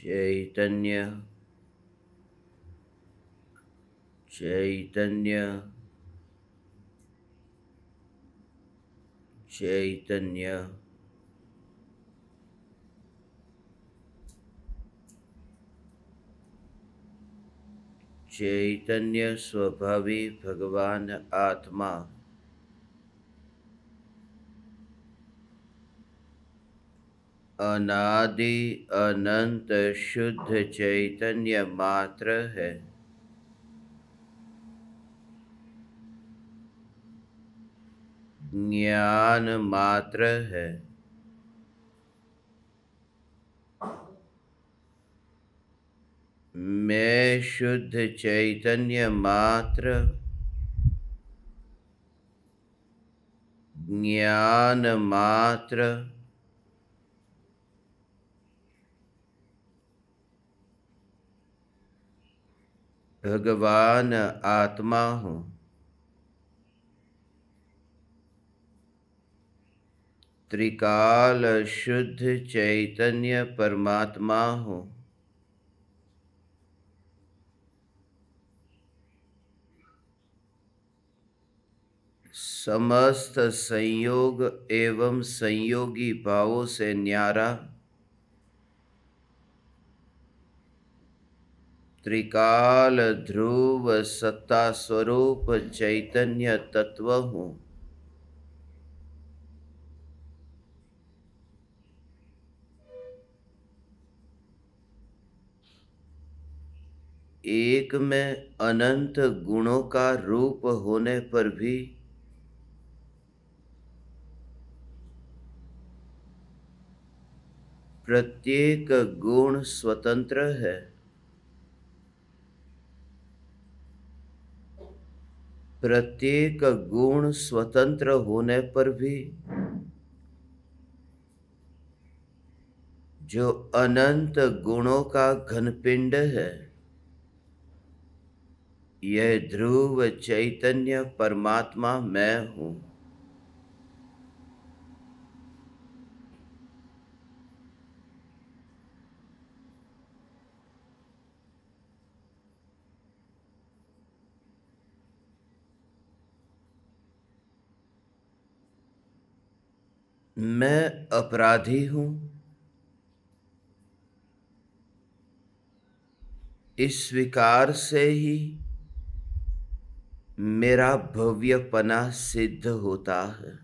चैतन्य चैतन्य चैतन्य चैतन्य स्वभावी भगवान आत्मा अनादि अनंत शुद्ध चैतन्य मात्र है ज्ञान मात्र है मैं शुद्ध चैतन्य मात्र ज्ञान मात्र भगवान आत्मा हूँ त्रिकाल शुद्ध चैतन्य परमात्मा हूँ समस्त संयोग एवं संयोगी भावों से न्यारा त्रिकाल ध्रुव सत्ता स्वरूप चैतन्य तत्व हूँ एक में अनंत गुणों का रूप होने पर भी प्रत्येक गुण स्वतंत्र है प्रत्येक गुण स्वतंत्र होने पर भी जो अनंत गुणों का घनपिंड है यह ध्रुव चैतन्य परमात्मा मैं हूँ मैं अपराधी हूँ इस विकार से ही मेरा भव्यपना सिद्ध होता है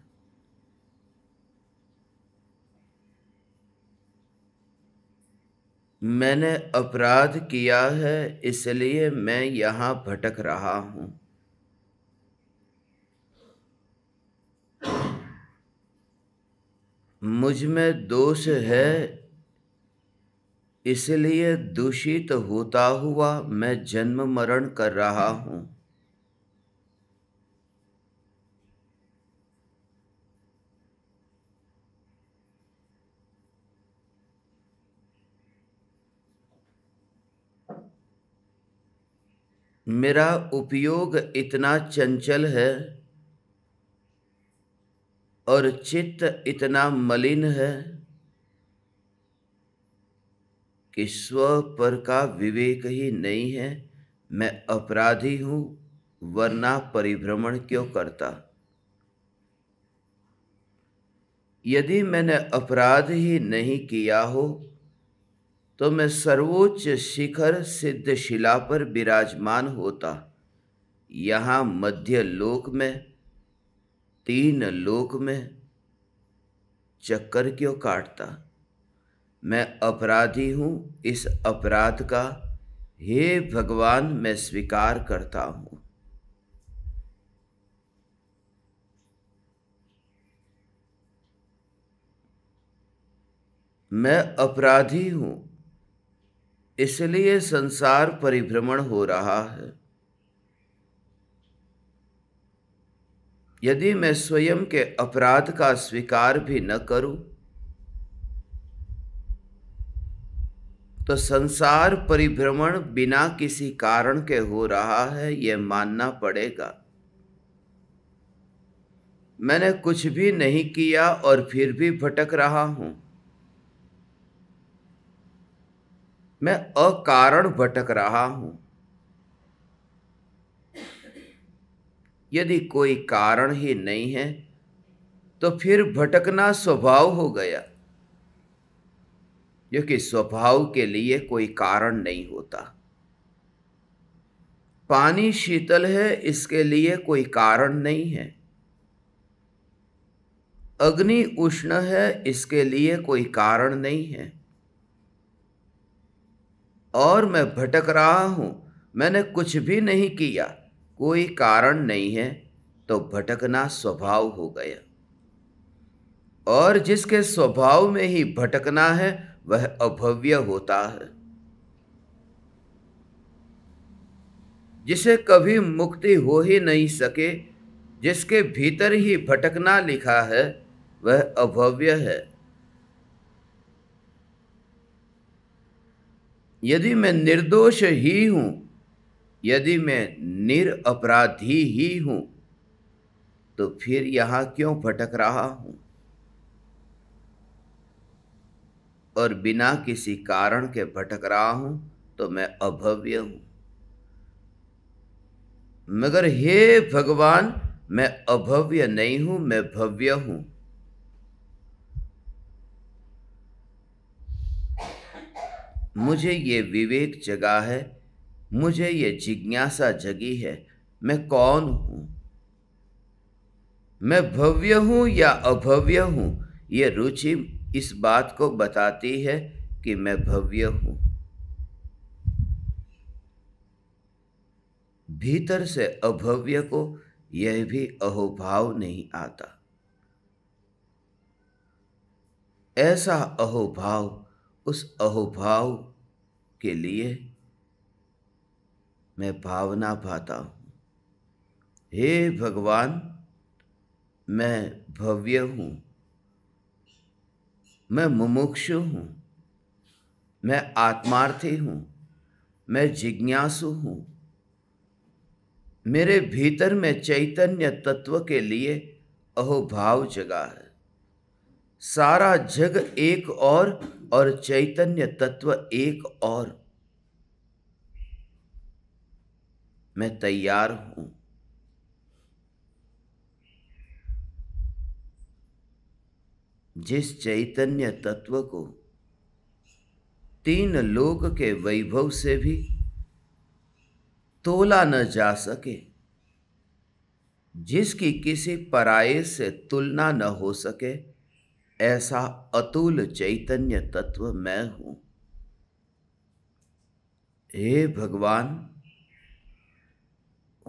मैंने अपराध किया है इसलिए मैं यहाँ भटक रहा हूँ मुझ में दोष है इसलिए दूषित होता हुआ मैं जन्म मरण कर रहा हूँ मेरा उपयोग इतना चंचल है और चित्त इतना मलिन है कि स्व पर का विवेक ही नहीं है मैं अपराधी हूं वरना परिभ्रमण क्यों करता यदि मैंने अपराध ही नहीं किया हो तो मैं सर्वोच्च शिखर सिद्ध शिला पर विराजमान होता यहां मध्य लोक में तीन लोक में चक्कर क्यों काटता मैं अपराधी हूँ इस अपराध का हे भगवान मैं स्वीकार करता हूँ मैं अपराधी हूँ इसलिए संसार परिभ्रमण हो रहा है यदि मैं स्वयं के अपराध का स्वीकार भी न करूं तो संसार परिभ्रमण बिना किसी कारण के हो रहा है यह मानना पड़ेगा मैंने कुछ भी नहीं किया और फिर भी भटक रहा हूं मैं अकारण भटक रहा हूं यदि कोई कारण ही नहीं है तो फिर भटकना स्वभाव हो गया जो कि स्वभाव के लिए कोई कारण नहीं होता पानी शीतल है इसके लिए कोई कारण नहीं है अग्नि उष्ण है इसके लिए कोई कारण नहीं है और मैं भटक रहा हूं मैंने कुछ भी नहीं किया कोई कारण नहीं है तो भटकना स्वभाव हो गया और जिसके स्वभाव में ही भटकना है वह अभव्य होता है जिसे कभी मुक्ति हो ही नहीं सके जिसके भीतर ही भटकना लिखा है वह अभव्य है यदि मैं निर्दोष ही हूं यदि मैं निरअपराधी ही हूं तो फिर यहां क्यों भटक रहा हूं और बिना किसी कारण के भटक रहा हूं तो मैं अभव्य हूं मगर हे भगवान मैं अभव्य नहीं हूं मैं भव्य हूं मुझे ये विवेक जगा है मुझे ये जिज्ञासा जगी है मैं कौन हूं मैं भव्य हूं या अभव्य हूं ये रुचि इस बात को बताती है कि मैं भव्य हूं भीतर से अभव्य को यह भी अहोभाव नहीं आता ऐसा अहोभाव उस अहोभाव के लिए मैं भावना पाता हूँ हे भगवान मैं भव्य हूँ मैं मुमुक्षु हूँ मैं आत्मार्थी हूँ मैं जिज्ञासु हूँ मेरे भीतर में चैतन्य तत्व के लिए अहोभाव जगा है सारा जग एक और और चैतन्य तत्व एक और मैं तैयार हूँ जिस चैतन्य तत्व को तीन लोक के वैभव से भी तोला न जा सके जिसकी किसी पराये से तुलना न हो सके ऐसा अतुल चैतन्य तत्व मैं हूं हे भगवान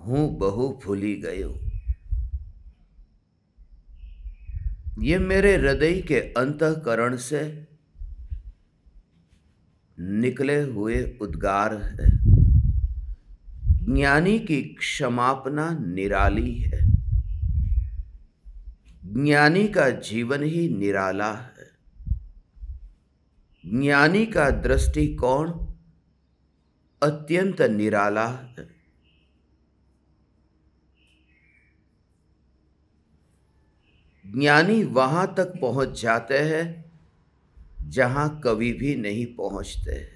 हूँ बहु भूली गयो ये मेरे हृदय के अंतकरण से निकले हुए उद्गार है ज्ञानी की क्षमापना निराली है ज्ञानी का जीवन ही निराला है ज्ञानी का दृष्टिकोण अत्यंत निराला है ज्ञानी वहाँ तक पहुँच जाते हैं जहाँ कभी भी नहीं पहुँचते हैं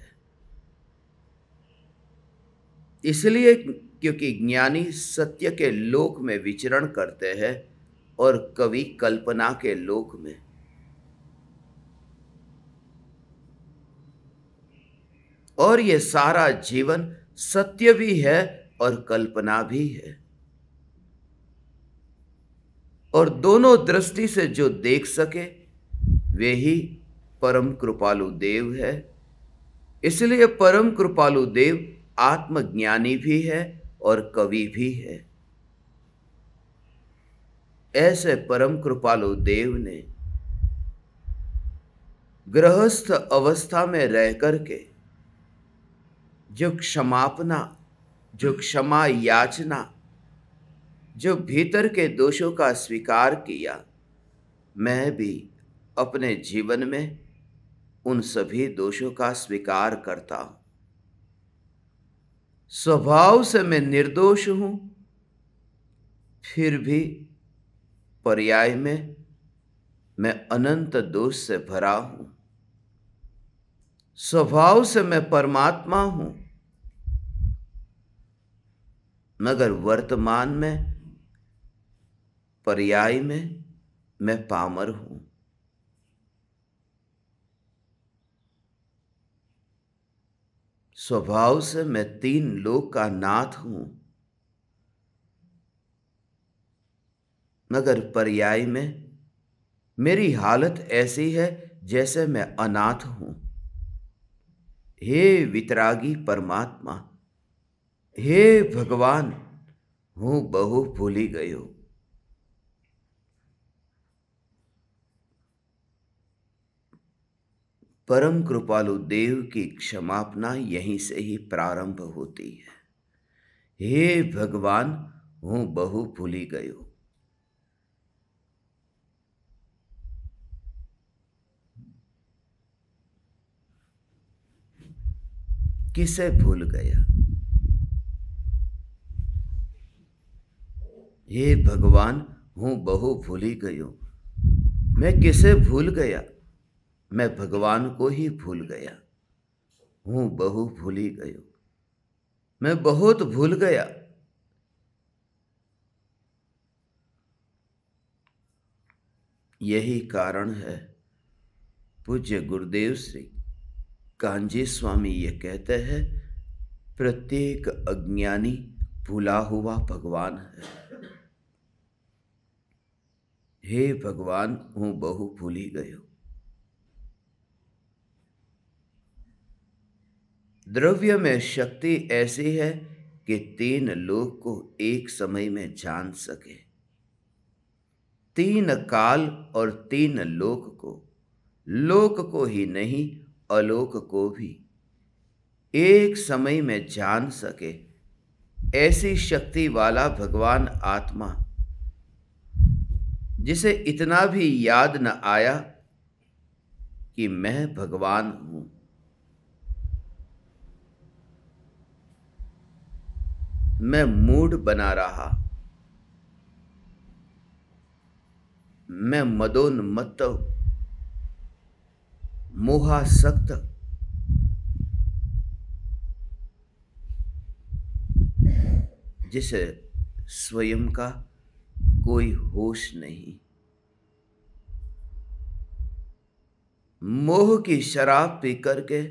इसलिए क्योंकि ज्ञानी सत्य के लोक में विचरण करते हैं और कवि कल्पना के लोक में और ये सारा जीवन सत्य भी है और कल्पना भी है और दोनों दृष्टि से जो देख सके वे ही परम कृपालु देव है इसलिए परम कृपालु देव आत्मज्ञानी भी है और कवि भी है ऐसे परम कृपालु देव ने गृहस्थ अवस्था में रह करके जो क्षमापना जो क्षमा याचना जो भीतर के दोषों का स्वीकार किया मैं भी अपने जीवन में उन सभी दोषों का स्वीकार करता हूं स्वभाव से मैं निर्दोष हूं फिर भी पर्याय में मैं अनंत दोष से भरा हूं स्वभाव से मैं परमात्मा हूं मगर वर्तमान में पर्याय में मैं पामर हूं स्वभाव से मैं तीन लोक का नाथ हूं मगर पर्याय में मेरी हालत ऐसी है जैसे मैं अनाथ हूं हे वितरागी परमात्मा हे भगवान हूँ बहु भूली गयो परम कृपालु देव की क्षमापना यहीं से ही प्रारंभ होती है हे भगवान हूँ बहु भूली गयो किसे भूल गया हे भगवान हूँ बहु भूली गयो मैं किसे भूल गया मैं भगवान को ही भूल गया हूँ बहु भूली गयो मैं बहुत भूल गया यही कारण है पूज्य गुरुदेव श्री कांजी स्वामी ये कहते हैं प्रत्येक अज्ञानी भूला हुआ भगवान है हे भगवान हूँ बहु भूली गयो द्रव्य में शक्ति ऐसी है कि तीन लोग को एक समय में जान सके तीन काल और तीन लोक को लोक को ही नहीं अलोक को भी एक समय में जान सके ऐसी शक्ति वाला भगवान आत्मा जिसे इतना भी याद न आया कि मैं भगवान हूं मैं मूड बना रहा मैं मदोन्मत्त मोहासक्त जिसे स्वयं का कोई होश नहीं मोह की शराब पी करके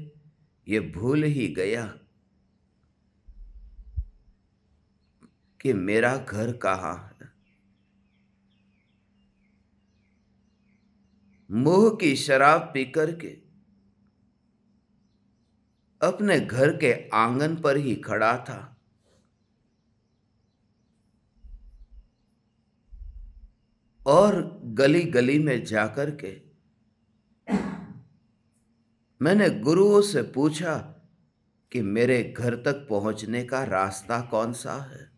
ये भूल ही गया कि मेरा घर कहाँ है मोह की शराब पी करके अपने घर के आंगन पर ही खड़ा था और गली गली में जाकर के मैंने गुरुओं से पूछा कि मेरे घर तक पहुंचने का रास्ता कौन सा है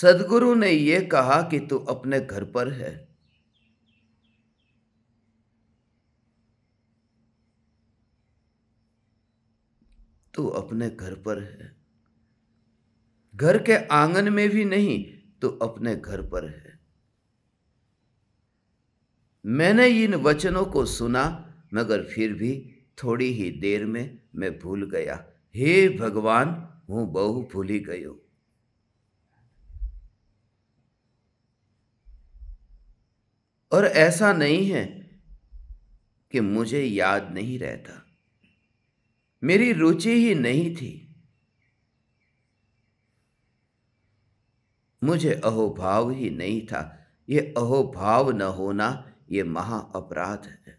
सदगुरु ने यह कहा कि तू अपने घर पर है तू अपने घर पर है घर के आंगन में भी नहीं तू अपने घर पर है मैंने इन वचनों को सुना मगर फिर भी थोड़ी ही देर में मैं भूल गया हे भगवान हूँ बहु भूली गयो और ऐसा नहीं है कि मुझे याद नहीं रहता मेरी रुचि ही नहीं थी मुझे अहोभाव ही नहीं था यह अहोभाव न होना यह महा अपराध है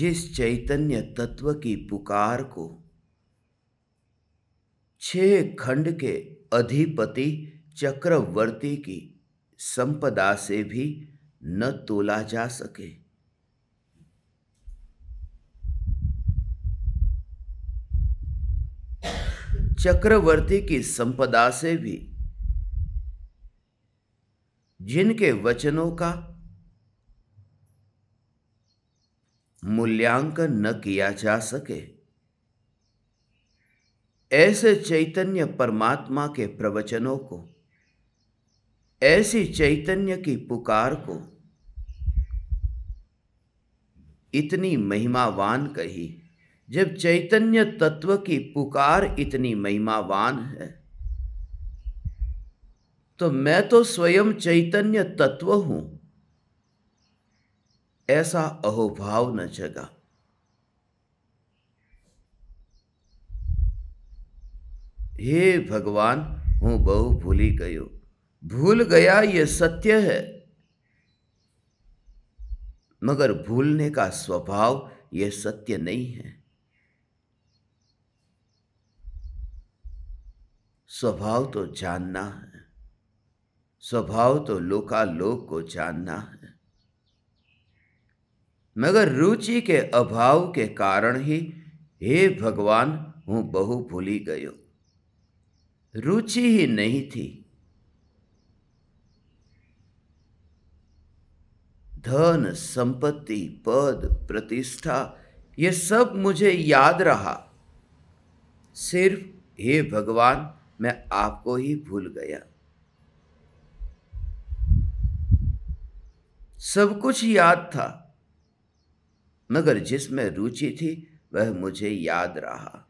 जिस चैतन्य तत्व की पुकार को छह खंड के अधिपति चक्रवर्ती की संपदा से भी न तोला जा सके चक्रवर्ती की संपदा से भी जिनके वचनों का मूल्यांकन न किया जा सके ऐसे चैतन्य परमात्मा के प्रवचनों को ऐसी चैतन्य की पुकार को इतनी महिमावान कही जब चैतन्य तत्व की पुकार इतनी महिमावान है तो मैं तो स्वयं चैतन्य तत्व हूं ऐसा अहोभाव न जगा हे भगवान हूँ बहु भूली गयो भूल गया ये सत्य है मगर भूलने का स्वभाव यह सत्य नहीं है स्वभाव तो जानना है स्वभाव तो लोकालोक को जानना है मगर रुचि के अभाव के कारण ही हे भगवान हूँ बहु भूली गयो रुचि ही नहीं थी धन संपत्ति पद प्रतिष्ठा ये सब मुझे याद रहा सिर्फ हे भगवान मैं आपको ही भूल गया सब कुछ याद था मगर जिसमें रुचि थी वह मुझे याद रहा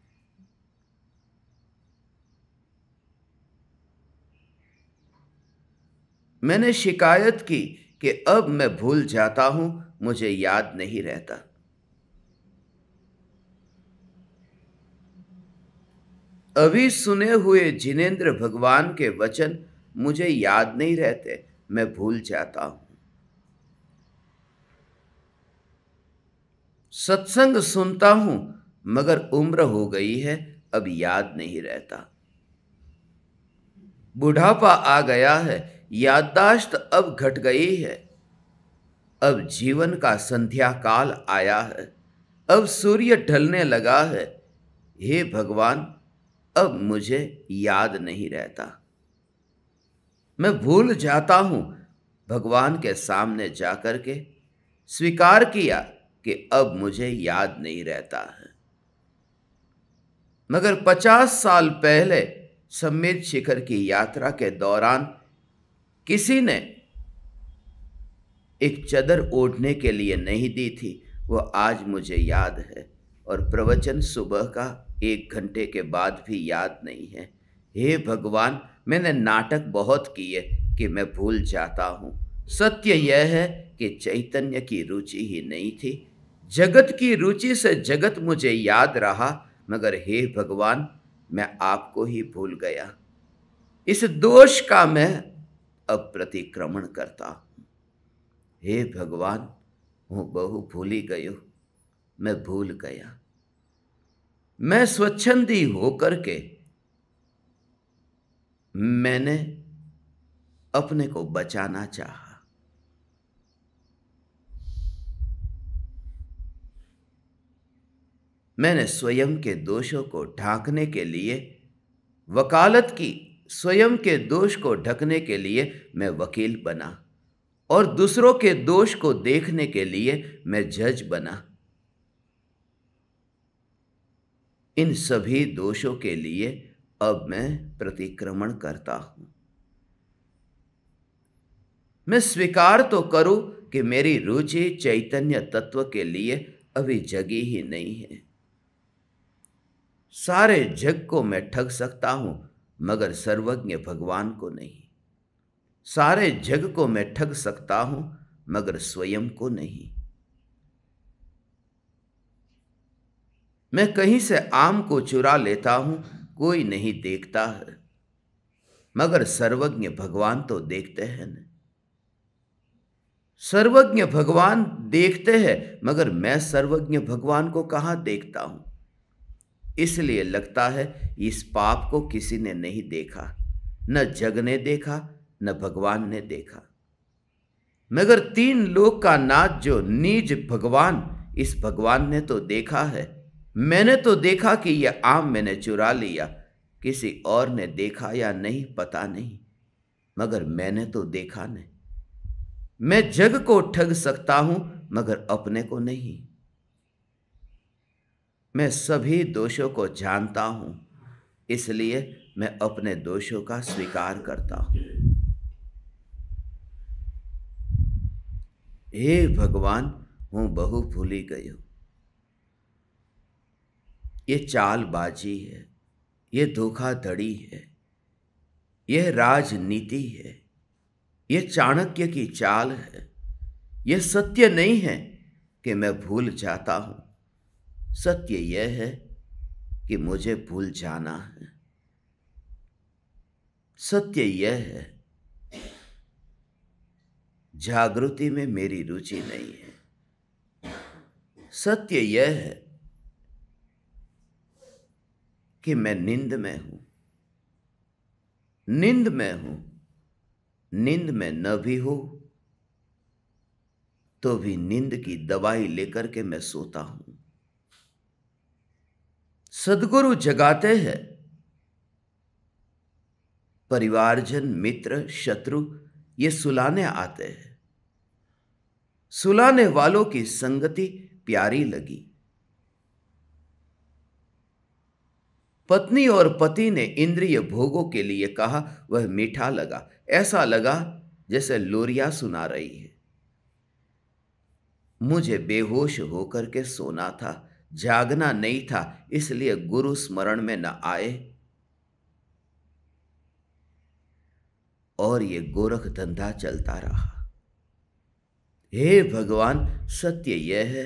मैंने शिकायत की कि अब मैं भूल जाता हूं मुझे याद नहीं रहता अभी सुने हुए जिनेन्द्र भगवान के वचन मुझे याद नहीं रहते मैं भूल जाता हूं सत्संग सुनता हूं मगर उम्र हो गई है अब याद नहीं रहता बुढ़ापा आ गया है याददाश्त अब घट गई है अब जीवन का संध्या काल आया है अब सूर्य ढलने लगा है हे भगवान अब मुझे याद नहीं रहता मैं भूल जाता हूं भगवान के सामने जाकर के स्वीकार किया कि अब मुझे याद नहीं रहता है मगर पचास साल पहले सम्मित शिखर की यात्रा के दौरान किसी ने एक चदर ओढ़ने के लिए नहीं दी थी वो आज मुझे याद है और प्रवचन सुबह का एक घंटे के बाद भी याद नहीं है हे भगवान मैंने नाटक बहुत किए कि मैं भूल जाता हूँ सत्य यह है कि चैतन्य की रुचि ही नहीं थी जगत की रुचि से जगत मुझे याद रहा मगर हे भगवान मैं आपको ही भूल गया इस दोष का मैं अब प्रतिक्रमण करता हूँ हे भगवान हूँ बहु भूली गयो मैं भूल गया मैं स्वच्छंदी होकर के मैंने अपने को बचाना चाहा मैंने स्वयं के दोषों को ढांकने के लिए वकालत की स्वयं के दोष को ढकने के लिए मैं वकील बना और दूसरों के दोष को देखने के लिए मैं जज बना इन सभी दोषों के लिए अब मैं प्रतिक्रमण करता हूं मैं स्वीकार तो करूं कि मेरी रुचि चैतन्य तत्व के लिए अभी जगी ही नहीं है सारे जग को मैं ठग सकता हूं मगर सर्वज्ञ भगवान को नहीं सारे जग को मैं ठग सकता हूं मगर स्वयं को नहीं मैं कहीं से आम को चुरा लेता हूं कोई नहीं देखता है मगर सर्वज्ञ भगवान तो देखते हैं न सर्वज्ञ भगवान देखते हैं मगर मैं सर्वज्ञ भगवान को कहाँ देखता हूं इसलिए लगता है इस पाप को किसी ने नहीं देखा न जग ने देखा न भगवान ने देखा मगर तीन लोक का नाच जो नीज भगवान इस भगवान ने तो देखा है मैंने तो देखा कि यह आम मैंने चुरा लिया किसी और ने देखा या नहीं पता नहीं मगर मैंने तो देखा नहीं मैं जग को ठग सकता हूं मगर अपने को नहीं मैं सभी दोषों को जानता हूँ इसलिए मैं अपने दोषों का स्वीकार करता हूँ हे भगवान हूँ बहु भूली गयो ये चालबाजी है ये धोखाधड़ी है यह राजनीति है यह चाणक्य की चाल है यह सत्य नहीं है कि मैं भूल जाता हूँ सत्य यह है कि मुझे भूल जाना है सत्य यह है जागृति में मेरी रुचि नहीं है सत्य यह है कि मैं नींद में हूं नींद में हूं नींद में न भी हो तो भी नींद की दवाई लेकर के मैं सोता हूं सदगुरु जगाते हैं परिवारजन मित्र शत्रु ये सुलाने आते हैं सुलाने वालों की संगति प्यारी लगी पत्नी और पति ने इंद्रिय भोगों के लिए कहा वह मीठा लगा ऐसा लगा जैसे लोरिया सुना रही है मुझे बेहोश होकर के सोना था जागना नहीं था इसलिए गुरु स्मरण में न आए और ये गोरख धंधा चलता रहा हे भगवान सत्य यह है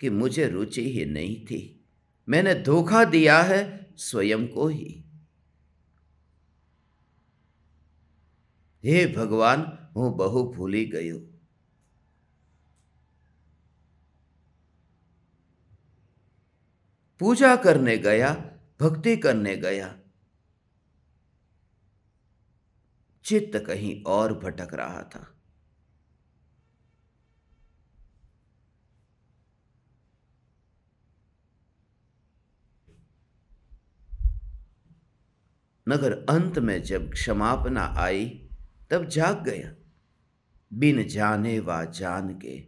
कि मुझे रुचि ही नहीं थी मैंने धोखा दिया है स्वयं को ही हे भगवान हूं बहु भूली गयो पूजा करने गया भक्ति करने गया चित्त कहीं और भटक रहा था नगर अंत में जब क्षमापना आई तब जाग गया बिन जाने व जान के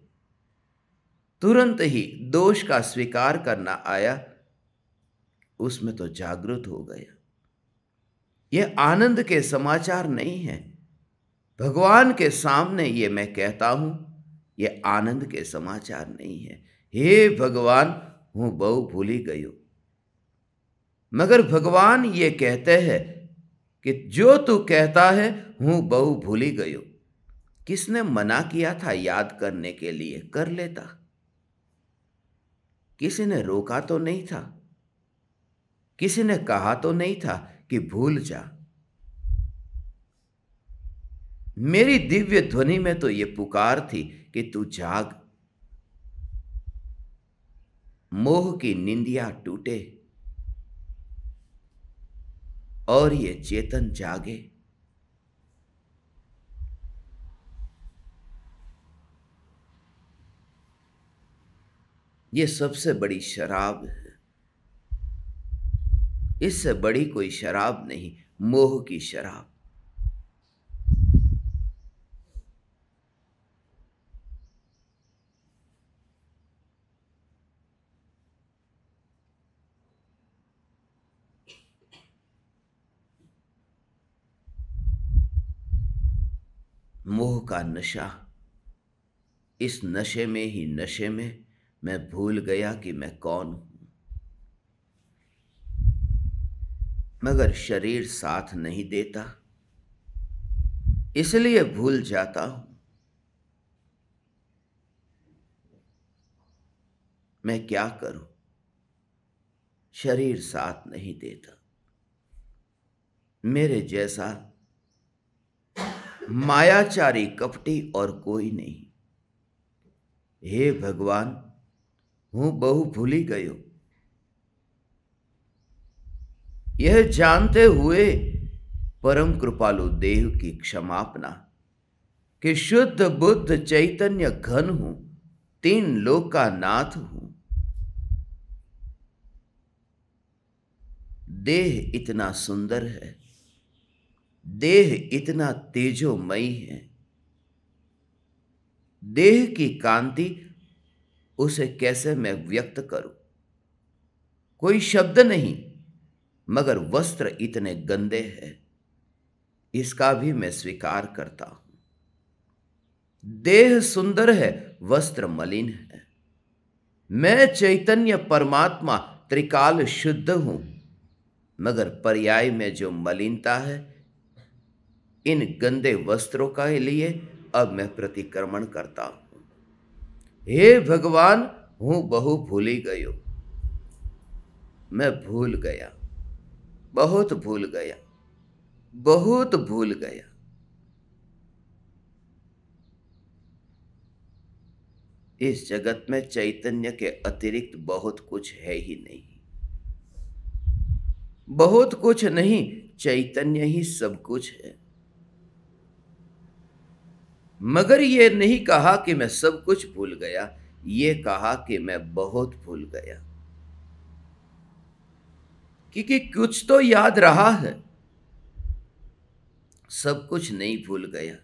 तुरंत ही दोष का स्वीकार करना आया उसमें तो जागृत हो गया यह आनंद के समाचार नहीं है भगवान के सामने ये मैं कहता हूं ये आनंद के समाचार नहीं है हे भगवान हूं बहु भूली गयो मगर भगवान ये कहते हैं कि जो तू कहता है हूं बहु भूली गयो किसने मना किया था याद करने के लिए कर लेता किसी ने रोका तो नहीं था किसी ने कहा तो नहीं था कि भूल जा मेरी दिव्य ध्वनि में तो यह पुकार थी कि तू जाग मोह की निंदिया टूटे और ये चेतन जागे ये सबसे बड़ी शराब है इससे बड़ी कोई शराब नहीं मोह की शराब मोह का नशा इस नशे में ही नशे में मैं भूल गया कि मैं कौन हूं मगर शरीर साथ नहीं देता इसलिए भूल जाता हूं मैं क्या करूं शरीर साथ नहीं देता मेरे जैसा मायाचारी कपटी और कोई नहीं हे भगवान हूँ बहु भूली गयो यह जानते हुए परम कृपालु देव की क्षमापना कि शुद्ध बुद्ध चैतन्य घन हूं तीन लोक का नाथ हूं देह इतना सुंदर है देह इतना तेजोमयी है देह की कांति उसे कैसे मैं व्यक्त करूं कोई शब्द नहीं मगर वस्त्र इतने गंदे हैं इसका भी मैं स्वीकार करता हूं देह सुंदर है वस्त्र मलिन है मैं चैतन्य परमात्मा त्रिकाल शुद्ध हूं मगर पर्याय में जो मलिनता है इन गंदे वस्त्रों का लिए अब मैं प्रतिक्रमण करता हूं हे भगवान हूं बहु भूली गयो मैं भूल गया बहुत भूल गया बहुत भूल गया इस जगत में चैतन्य के अतिरिक्त बहुत कुछ है ही नहीं बहुत कुछ नहीं चैतन्य ही सब कुछ है मगर ये नहीं कहा कि मैं सब कुछ भूल गया ये कहा कि मैं बहुत भूल गया क्योंकि कुछ तो याद रहा है सब कुछ नहीं भूल गया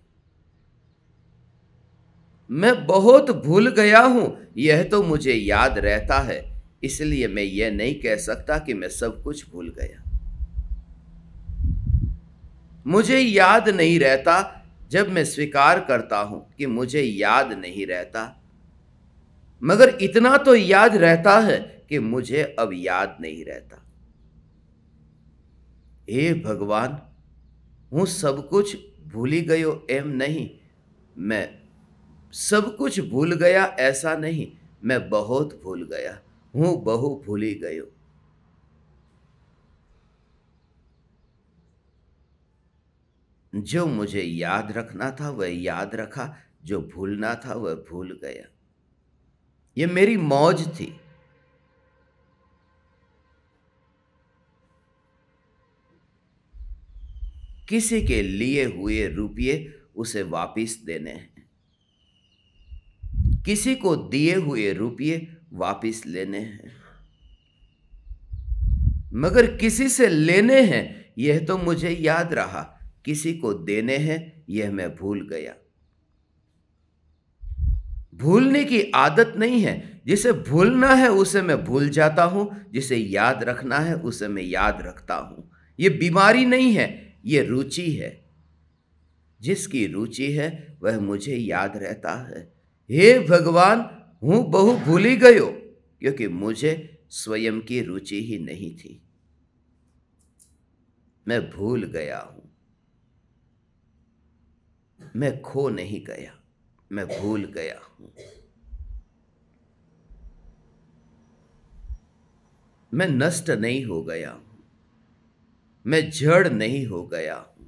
मैं बहुत भूल गया हूं यह तो मुझे याद रहता है इसलिए मैं यह नहीं कह सकता कि मैं सब कुछ भूल गया मुझे याद नहीं रहता जब मैं स्वीकार करता हूं कि मुझे याद नहीं रहता मगर इतना तो याद रहता है कि मुझे अब याद नहीं रहता हे भगवान हूँ सब कुछ भूली गयो एम नहीं मैं सब कुछ भूल गया ऐसा नहीं मैं बहुत भूल गया हूँ बहु भूली गयो जो मुझे याद रखना था वह याद रखा जो भूलना था वह भूल गया ये मेरी मौज थी किसी के लिए हुए रुपये उसे वापिस देने हैं किसी को दिए हुए रुपये वापिस लेने हैं मगर किसी से लेने हैं यह तो मुझे याद रहा किसी को देने हैं यह मैं भूल गया भूलने की आदत नहीं है जिसे भूलना है उसे मैं भूल जाता हूं जिसे याद रखना है उसे मैं याद रखता हूं यह बीमारी नहीं है ये रुचि है जिसकी रुचि है वह मुझे याद रहता है हे भगवान हूँ बहु भूली गयो क्योंकि मुझे स्वयं की रुचि ही नहीं थी मैं भूल गया हूं मैं खो नहीं गया मैं भूल गया हूं मैं नष्ट नहीं हो गया हूं मैं जड़ नहीं हो गया हूं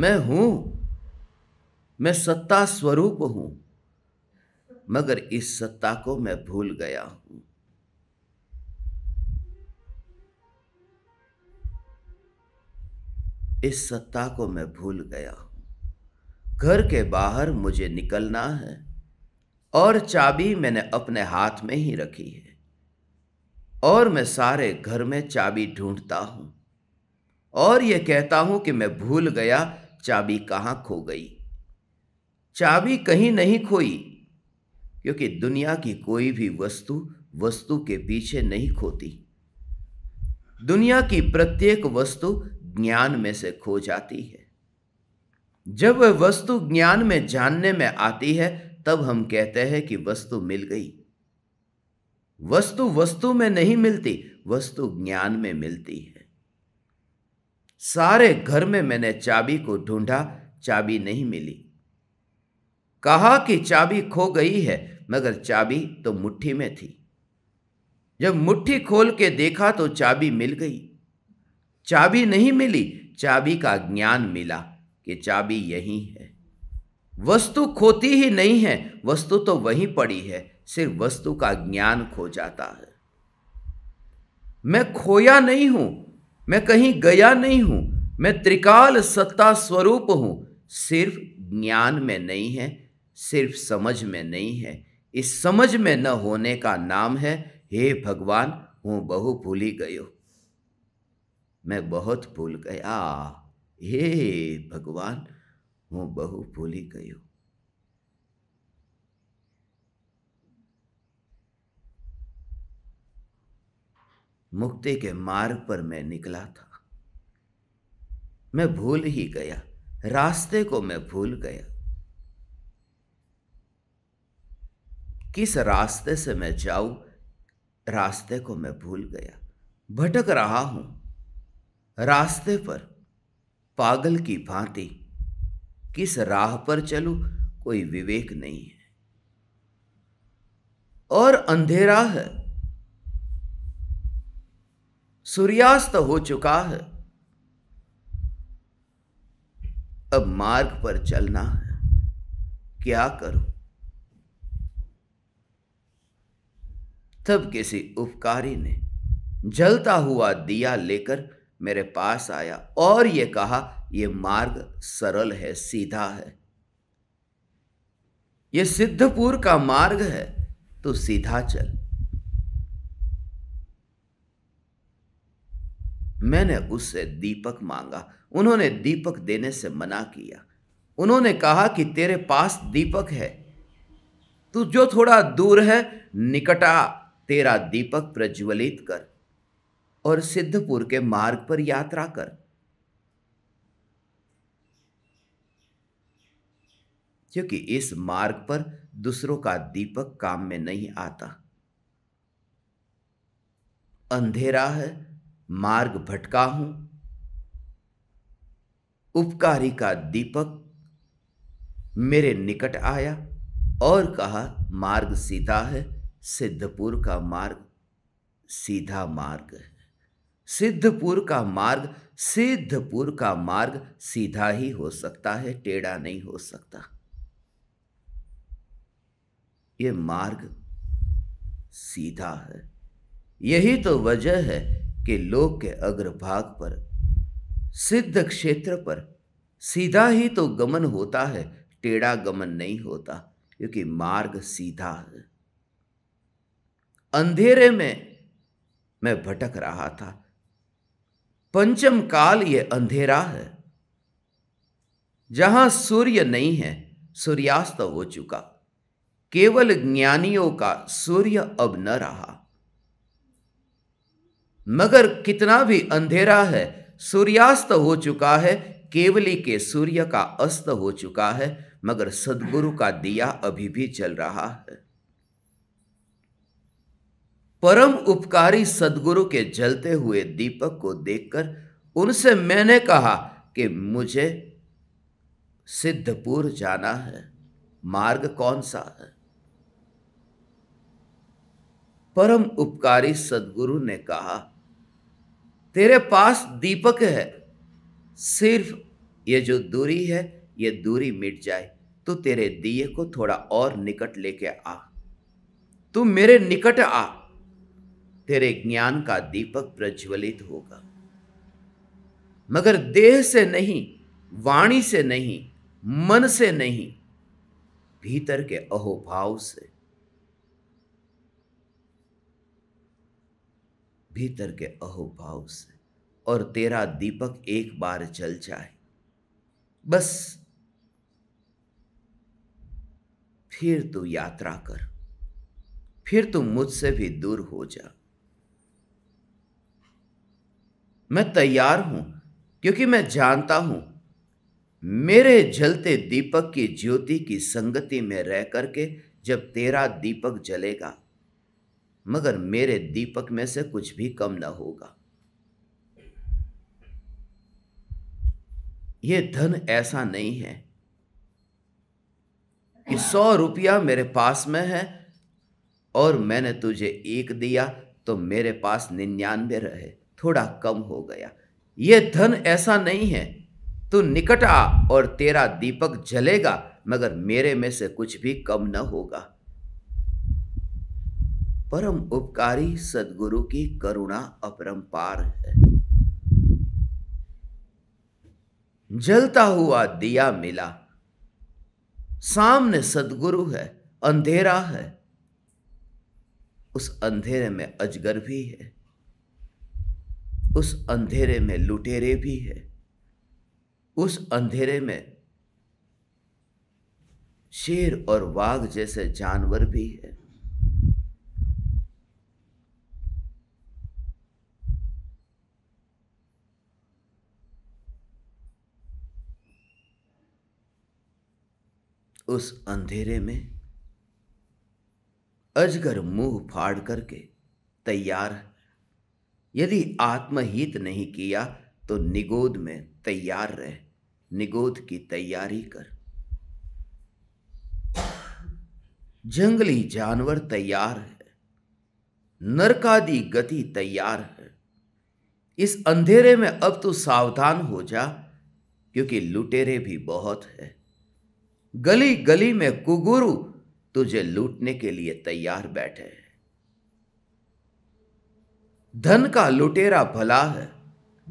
मैं हूं मैं सत्ता स्वरूप हूं मगर इस सत्ता को मैं भूल गया हूं इस सत्ता को मैं भूल गया हूं घर के बाहर मुझे निकलना है और चाबी मैंने अपने हाथ में ही रखी है और मैं सारे घर में चाबी ढूंढता हूं और यह कहता हूं कि मैं भूल गया चाबी कहां खो गई चाबी कहीं नहीं खोई क्योंकि दुनिया की कोई भी वस्तु वस्तु के पीछे नहीं खोती दुनिया की प्रत्येक वस्तु ज्ञान में से खो जाती है जब वह वस्तु ज्ञान में जानने में आती है तब हम कहते हैं कि वस्तु मिल गई वस्तु वस्तु में नहीं मिलती वस्तु ज्ञान में मिलती है सारे घर में मैंने चाबी को ढूंढा चाबी नहीं मिली कहा कि चाबी खो गई है मगर चाबी तो मुट्ठी में थी जब मुट्ठी खोल के देखा तो चाबी मिल गई चाबी नहीं मिली चाबी का ज्ञान मिला कि चाबी यही है वस्तु खोती ही नहीं है वस्तु तो वहीं पड़ी है सिर्फ वस्तु का ज्ञान खो जाता है मैं खोया नहीं हूं मैं कहीं गया नहीं हूँ मैं त्रिकाल सत्ता स्वरूप हूँ सिर्फ ज्ञान में नहीं है सिर्फ समझ में नहीं है इस समझ में न होने का नाम है हे भगवान हूँ बहु भूली गयो मैं बहुत भूल गया हे भगवान हूँ बहु भूली गयो मुक्ति के मार्ग पर मैं निकला था मैं भूल ही गया रास्ते को मैं भूल गया किस रास्ते से मैं जाऊं रास्ते को मैं भूल गया भटक रहा हूं रास्ते पर पागल की भांति किस राह पर चलूं कोई विवेक नहीं है और अंधेरा है सूर्यास्त हो चुका है अब मार्ग पर चलना है क्या करूं तब किसी उपकारी ने जलता हुआ दिया लेकर मेरे पास आया और ये कहा यह मार्ग सरल है सीधा है यह सिद्धपुर का मार्ग है तो सीधा चल मैंने उससे दीपक मांगा उन्होंने दीपक देने से मना किया उन्होंने कहा कि तेरे पास दीपक है तू जो थोड़ा दूर है निकटा तेरा दीपक प्रज्वलित कर और सिद्धपुर के मार्ग पर यात्रा कर क्योंकि इस मार्ग पर दूसरों का दीपक काम में नहीं आता अंधेरा है मार्ग भटका हूं उपकारी का दीपक मेरे निकट आया और कहा मार्ग सीधा है सिद्धपुर का मार्ग सीधा मार्ग है सिद्धपुर का मार्ग सिद्धपुर का मार्ग सीधा ही हो सकता है टेढ़ा नहीं हो सकता ये मार्ग सीधा है यही तो वजह है के लोक के अग्रभाग पर सिद्ध क्षेत्र पर सीधा ही तो गमन होता है टेढ़ा गमन नहीं होता क्योंकि मार्ग सीधा है अंधेरे में मैं भटक रहा था पंचम काल ये अंधेरा है जहां सूर्य नहीं है सूर्यास्त हो चुका केवल ज्ञानियों का सूर्य अब न रहा मगर कितना भी अंधेरा है सूर्यास्त हो चुका है केवली के सूर्य का अस्त हो चुका है मगर सदगुरु का दिया अभी भी जल रहा है परम उपकारी सदगुरु के जलते हुए दीपक को देखकर उनसे मैंने कहा कि मुझे सिद्धपुर जाना है मार्ग कौन सा है परम उपकारी सदगुरु ने कहा तेरे पास दीपक है सिर्फ ये जो दूरी है ये दूरी मिट जाए तो तेरे दिए को थोड़ा और निकट लेके आ तू मेरे निकट आ तेरे ज्ञान का दीपक प्रज्वलित होगा मगर देह से नहीं वाणी से नहीं मन से नहीं भीतर के अहोभाव से भीतर के अहोभाव से और तेरा दीपक एक बार जल जाए बस फिर तू यात्रा कर फिर तू मुझसे भी दूर हो जा मैं तैयार हूं क्योंकि मैं जानता हूं मेरे जलते दीपक की ज्योति की संगति में रह करके जब तेरा दीपक जलेगा मगर मेरे दीपक में से कुछ भी कम ना होगा यह धन ऐसा नहीं है कि सौ रुपया मेरे पास में है और मैंने तुझे एक दिया तो मेरे पास निन्यानवे रहे थोड़ा कम हो गया यह धन ऐसा नहीं है तू निकट आ और तेरा दीपक जलेगा मगर मेरे में से कुछ भी कम न होगा परम उपकारी सदगुरु की करुणा अपरंपार है जलता हुआ दिया मिला सामने सदगुरु है अंधेरा है उस अंधेरे में अजगर भी है उस अंधेरे में लुटेरे भी है उस अंधेरे में शेर और वाघ जैसे जानवर भी है उस अंधेरे में अजगर मुंह फाड़ करके तैयार यदि आत्महित नहीं किया तो निगोद में तैयार रह निगोद की तैयारी कर जंगली जानवर तैयार है नरकादी गति तैयार है इस अंधेरे में अब तो सावधान हो जा क्योंकि लुटेरे भी बहुत है गली गली में कुगुरु तुझे लूटने के लिए तैयार बैठे हैं धन का लुटेरा भला है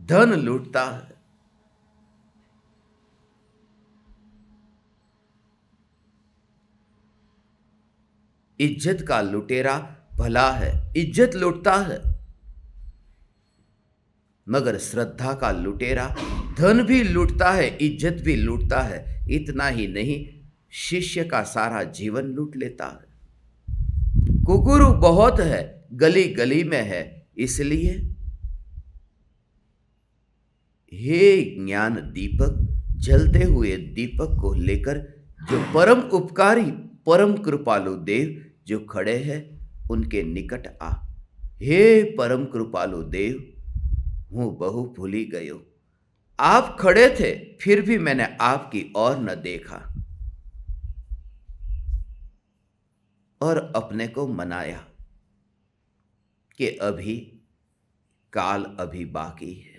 धन लूटता है इज्जत का लुटेरा भला है इज्जत लूटता है मगर श्रद्धा का लुटेरा धन भी लूटता है इज्जत भी लूटता है इतना ही नहीं शिष्य का सारा जीवन लूट लेता है कुकुरु बहुत है गली गली में है इसलिए हे ज्ञान दीपक जलते हुए दीपक को लेकर जो परम उपकारी परम कृपालु देव जो खड़े हैं उनके निकट आ हे परम कृपालु देव हूँ बहु भूली गयो आप खड़े थे फिर भी मैंने आपकी और न देखा और अपने को मनाया कि अभी काल अभी बाकी है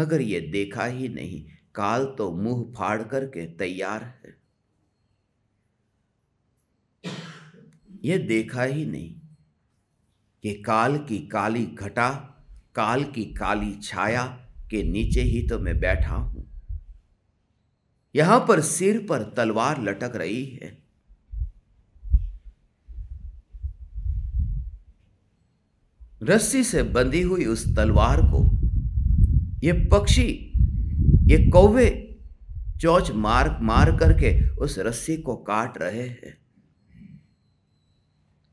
मगर ये देखा ही नहीं काल तो मुंह फाड़ करके तैयार है ये देखा ही नहीं कि काल की काली घटा काल की काली छाया के नीचे ही तो मैं बैठा हूं यहां पर सिर पर तलवार लटक रही है रस्सी से बंधी हुई उस तलवार को ये पक्षी ये कौवे चौच मार मार करके उस रस्सी को काट रहे हैं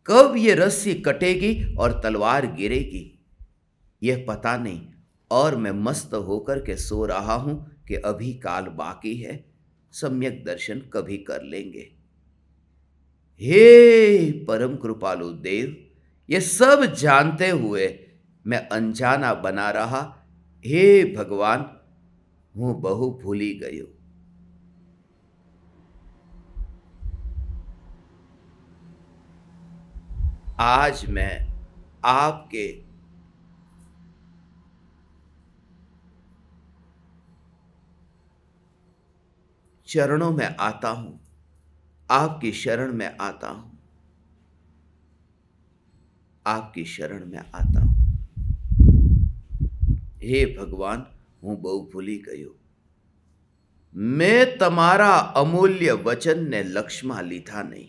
कब ये रस्सी कटेगी और तलवार गिरेगी यह पता नहीं और मैं मस्त होकर के सो रहा हूँ कि अभी काल बाकी है सम्यक दर्शन कभी कर लेंगे हे परम कृपालु देव ये सब जानते हुए मैं अनजाना बना रहा हे भगवान हूँ बहु भूली गयो आज मैं आपके चरणों में आता हूं आपकी शरण में आता हूं आपकी शरण में आता हूं हे भगवान हूं बहु भूली गयो मैं तुम्हारा अमूल्य वचन ने लक्ष्मा लिथा नहीं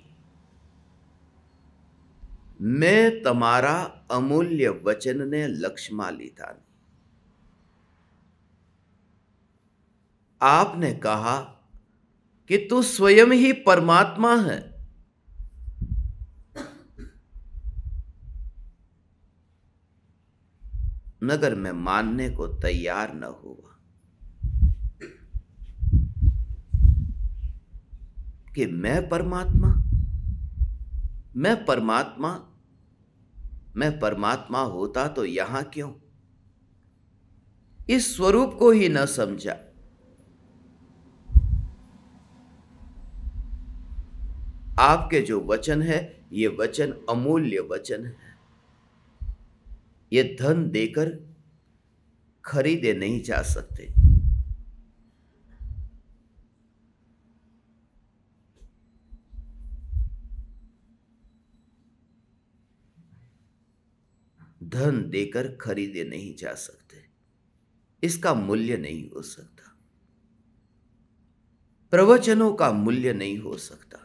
अमूल्य वचन ने વચનને લક્ષમાં लीधा आपने कहा कि तू स्वयं ही परमात्मा है नगर मैं मानने को तैयार न हुआ कि मैं परमात्मा मैं परमात्मा मैं परमात्मा होता तो यहां क्यों इस स्वरूप को ही न समझा आपके जो वचन है ये वचन अमूल्य वचन है ये धन देकर खरीदे नहीं जा सकते धन देकर खरीदे नहीं जा सकते इसका मूल्य नहीं हो सकता प्रवचनों का मूल्य नहीं हो सकता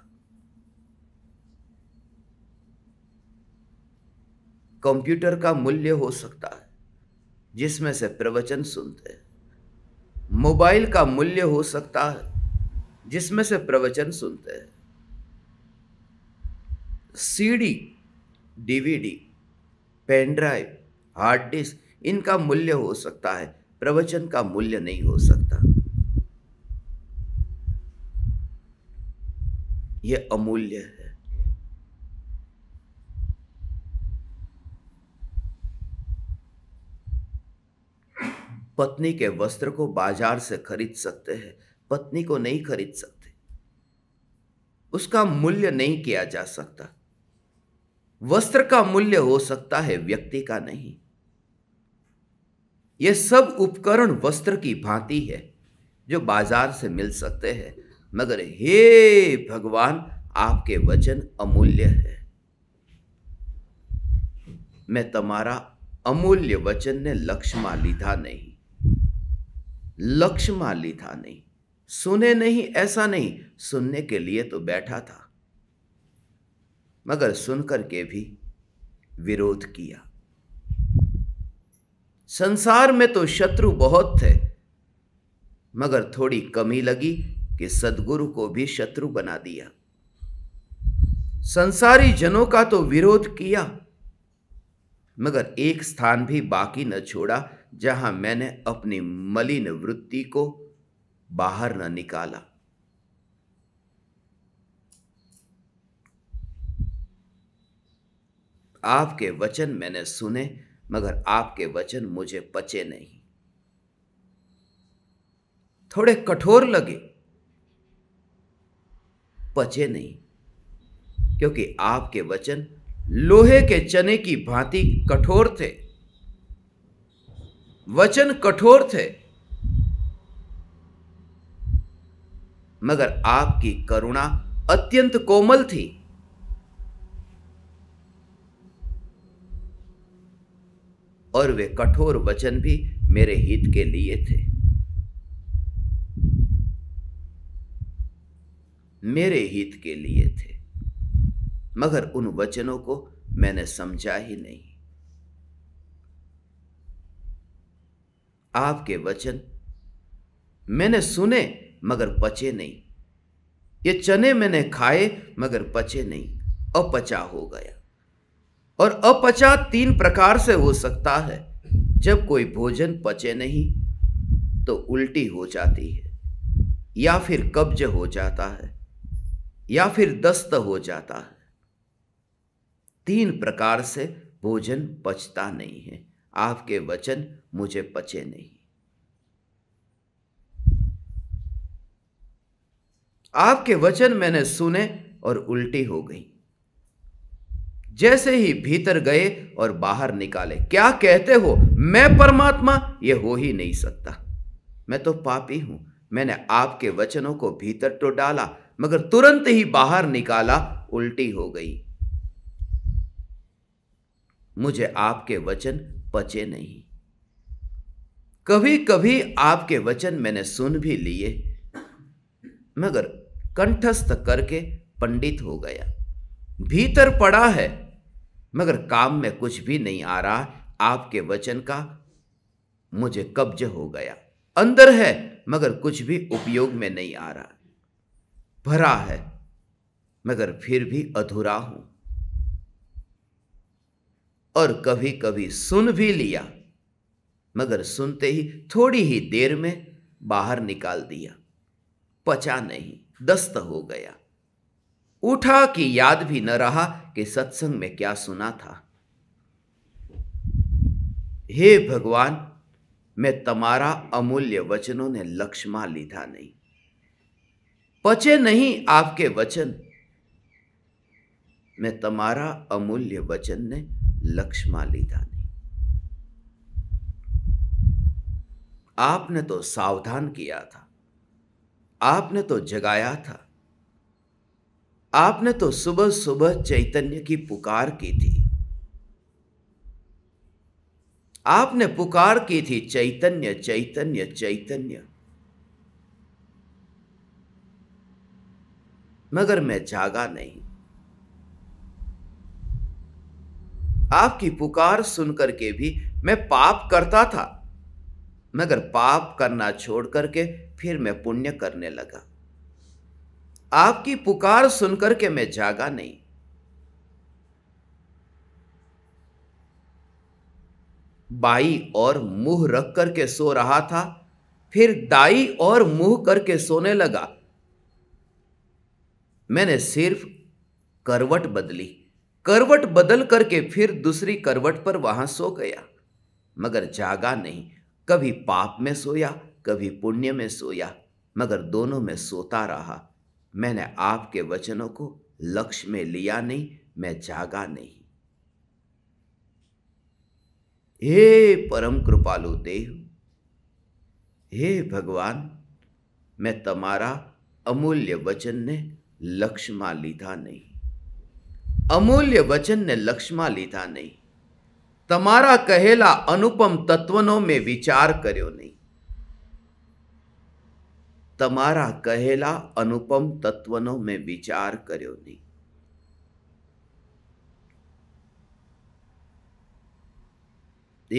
कंप्यूटर का मूल्य हो सकता है जिसमें से प्रवचन सुनते हैं मोबाइल का मूल्य हो सकता है जिसमें से प्रवचन सुनते हैं CD DVD pen drive hard disk इनका मूल्य हो सकता है प्रवचन का मूल्य नहीं हो सकता ये अमूल्य है पत्नी के वस्त्र को बाजार से खरीद सकते हैं पत्नी को नहीं खरीद सकते उसका मूल्य नहीं किया जा सकता वस्त्र का मूल्य हो सकता है व्यक्ति का नहीं ये सब उपकरण वस्त्र की भांति है जो बाजार से मिल सकते हैं मगर हे भगवान आपके वचन अमूल्य है मैं तुम्हारा अमूल्य वचन ने लक्ष्य मा लीधा नहीं लक्ष्य मा लीधा नहीं सुने नहीं ऐसा नहीं सुनने के लिए तो बैठा था मगर सुनकर के भी विरोध किया संसार में तो शत्रु बहुत थे मगर थोड़ी कमी लगी कि सदगुरु को भी शत्रु बना दिया संसारी जनों का तो विरोध किया मगर एक स्थान भी बाकी न छोड़ा जहां मैंने अपनी मलिन वृत्ति को बाहर न निकाला आपके वचन मैंने सुने मगर आपके वचन मुझे पचे नहीं थोड़े कठोर लगे पचे नहीं क्योंकि आपके वचन लोहे के चने की भांति कठोर थे वचन कठोर थे मगर आपकी करुणा अत्यंत कोमल थी और वे कठोर वचन भी मेरे हित के लिए थे मेरे हित के लिए थे मगर उन वचनों को मैंने समझा ही नहीं आपके वचन मैंने सुने मगर पचे नहीं ये चने मैंने खाए मगर पचे नहीं अपचा हो गया और अपचा तीन प्रकार से हो सकता है जब कोई भोजन पचे नहीं तो उल्टी हो जाती है या फिर कब्ज हो जाता है या फिर दस्त हो जाता है तीन प्रकार से भोजन पचता नहीं है आपके वचन मुझे पचे नहीं आपके वचन मैंने सुने और उल्टी हो गई जैसे ही भीतर गए और बाहर निकाले क्या कहते हो मैं परमात्मा ये हो ही नहीं सकता मैं तो पापी हूं मैंने आपके वचनों को भीतर तो डाला मगर तुरंत ही बाहर निकाला उल्टी हो गई मुझे आपके वचन पचे नहीं कभी कभी आपके वचन मैंने सुन भी लिए मगर कंठस्थ करके पंडित हो गया भीतर पड़ा है मगर काम में कुछ भी नहीं आ रहा आपके वचन का मुझे कब्ज हो गया अंदर है मगर कुछ भी उपयोग में नहीं आ रहा भरा है मगर फिर भी अधूरा हूं और कभी कभी सुन भी लिया मगर सुनते ही थोड़ी ही देर में बाहर निकाल दिया पचा नहीं दस्त हो गया उठा कि याद भी न रहा के सत्संग में क्या सुना था हे भगवान मैं तुम्हारा अमूल्य वचनों ने लक्ष्मा लीधा नहीं पचे नहीं आपके वचन मैं तुम्हारा अमूल्य वचन ने लक्ष्मा लीधा नहीं आपने तो सावधान किया था आपने तो जगाया था आपने तो सुबह सुबह चैतन्य की पुकार की थी आपने पुकार की थी चैतन्य चैतन्य चैतन्य मगर मैं जागा नहीं आपकी पुकार सुनकर के भी मैं पाप करता था मगर पाप करना छोड़ करके फिर मैं पुण्य करने लगा आपकी पुकार सुनकर के मैं जागा नहीं बाई और मुंह रख करके सो रहा था फिर दाई और मुंह करके सोने लगा मैंने सिर्फ करवट बदली करवट बदल करके फिर दूसरी करवट पर वहां सो गया मगर जागा नहीं कभी पाप में सोया कभी पुण्य में सोया मगर दोनों में सोता रहा मैंने आपके वचनों को लक्ष्य में लिया नहीं मैं जागा नहीं हे परम कृपालु देव हे भगवान मैं तुम्हारा अमूल्य वचन ने लक्ष्य में लीधा नहीं अमूल्य वचन ने लक्ष्य में लीधा नहीं तुम्हारा कहेला अनुपम तत्वनों में विचार करो नहीं તમારા કહેલા અનુપમ તત્વનો મેં विचार करो नहीं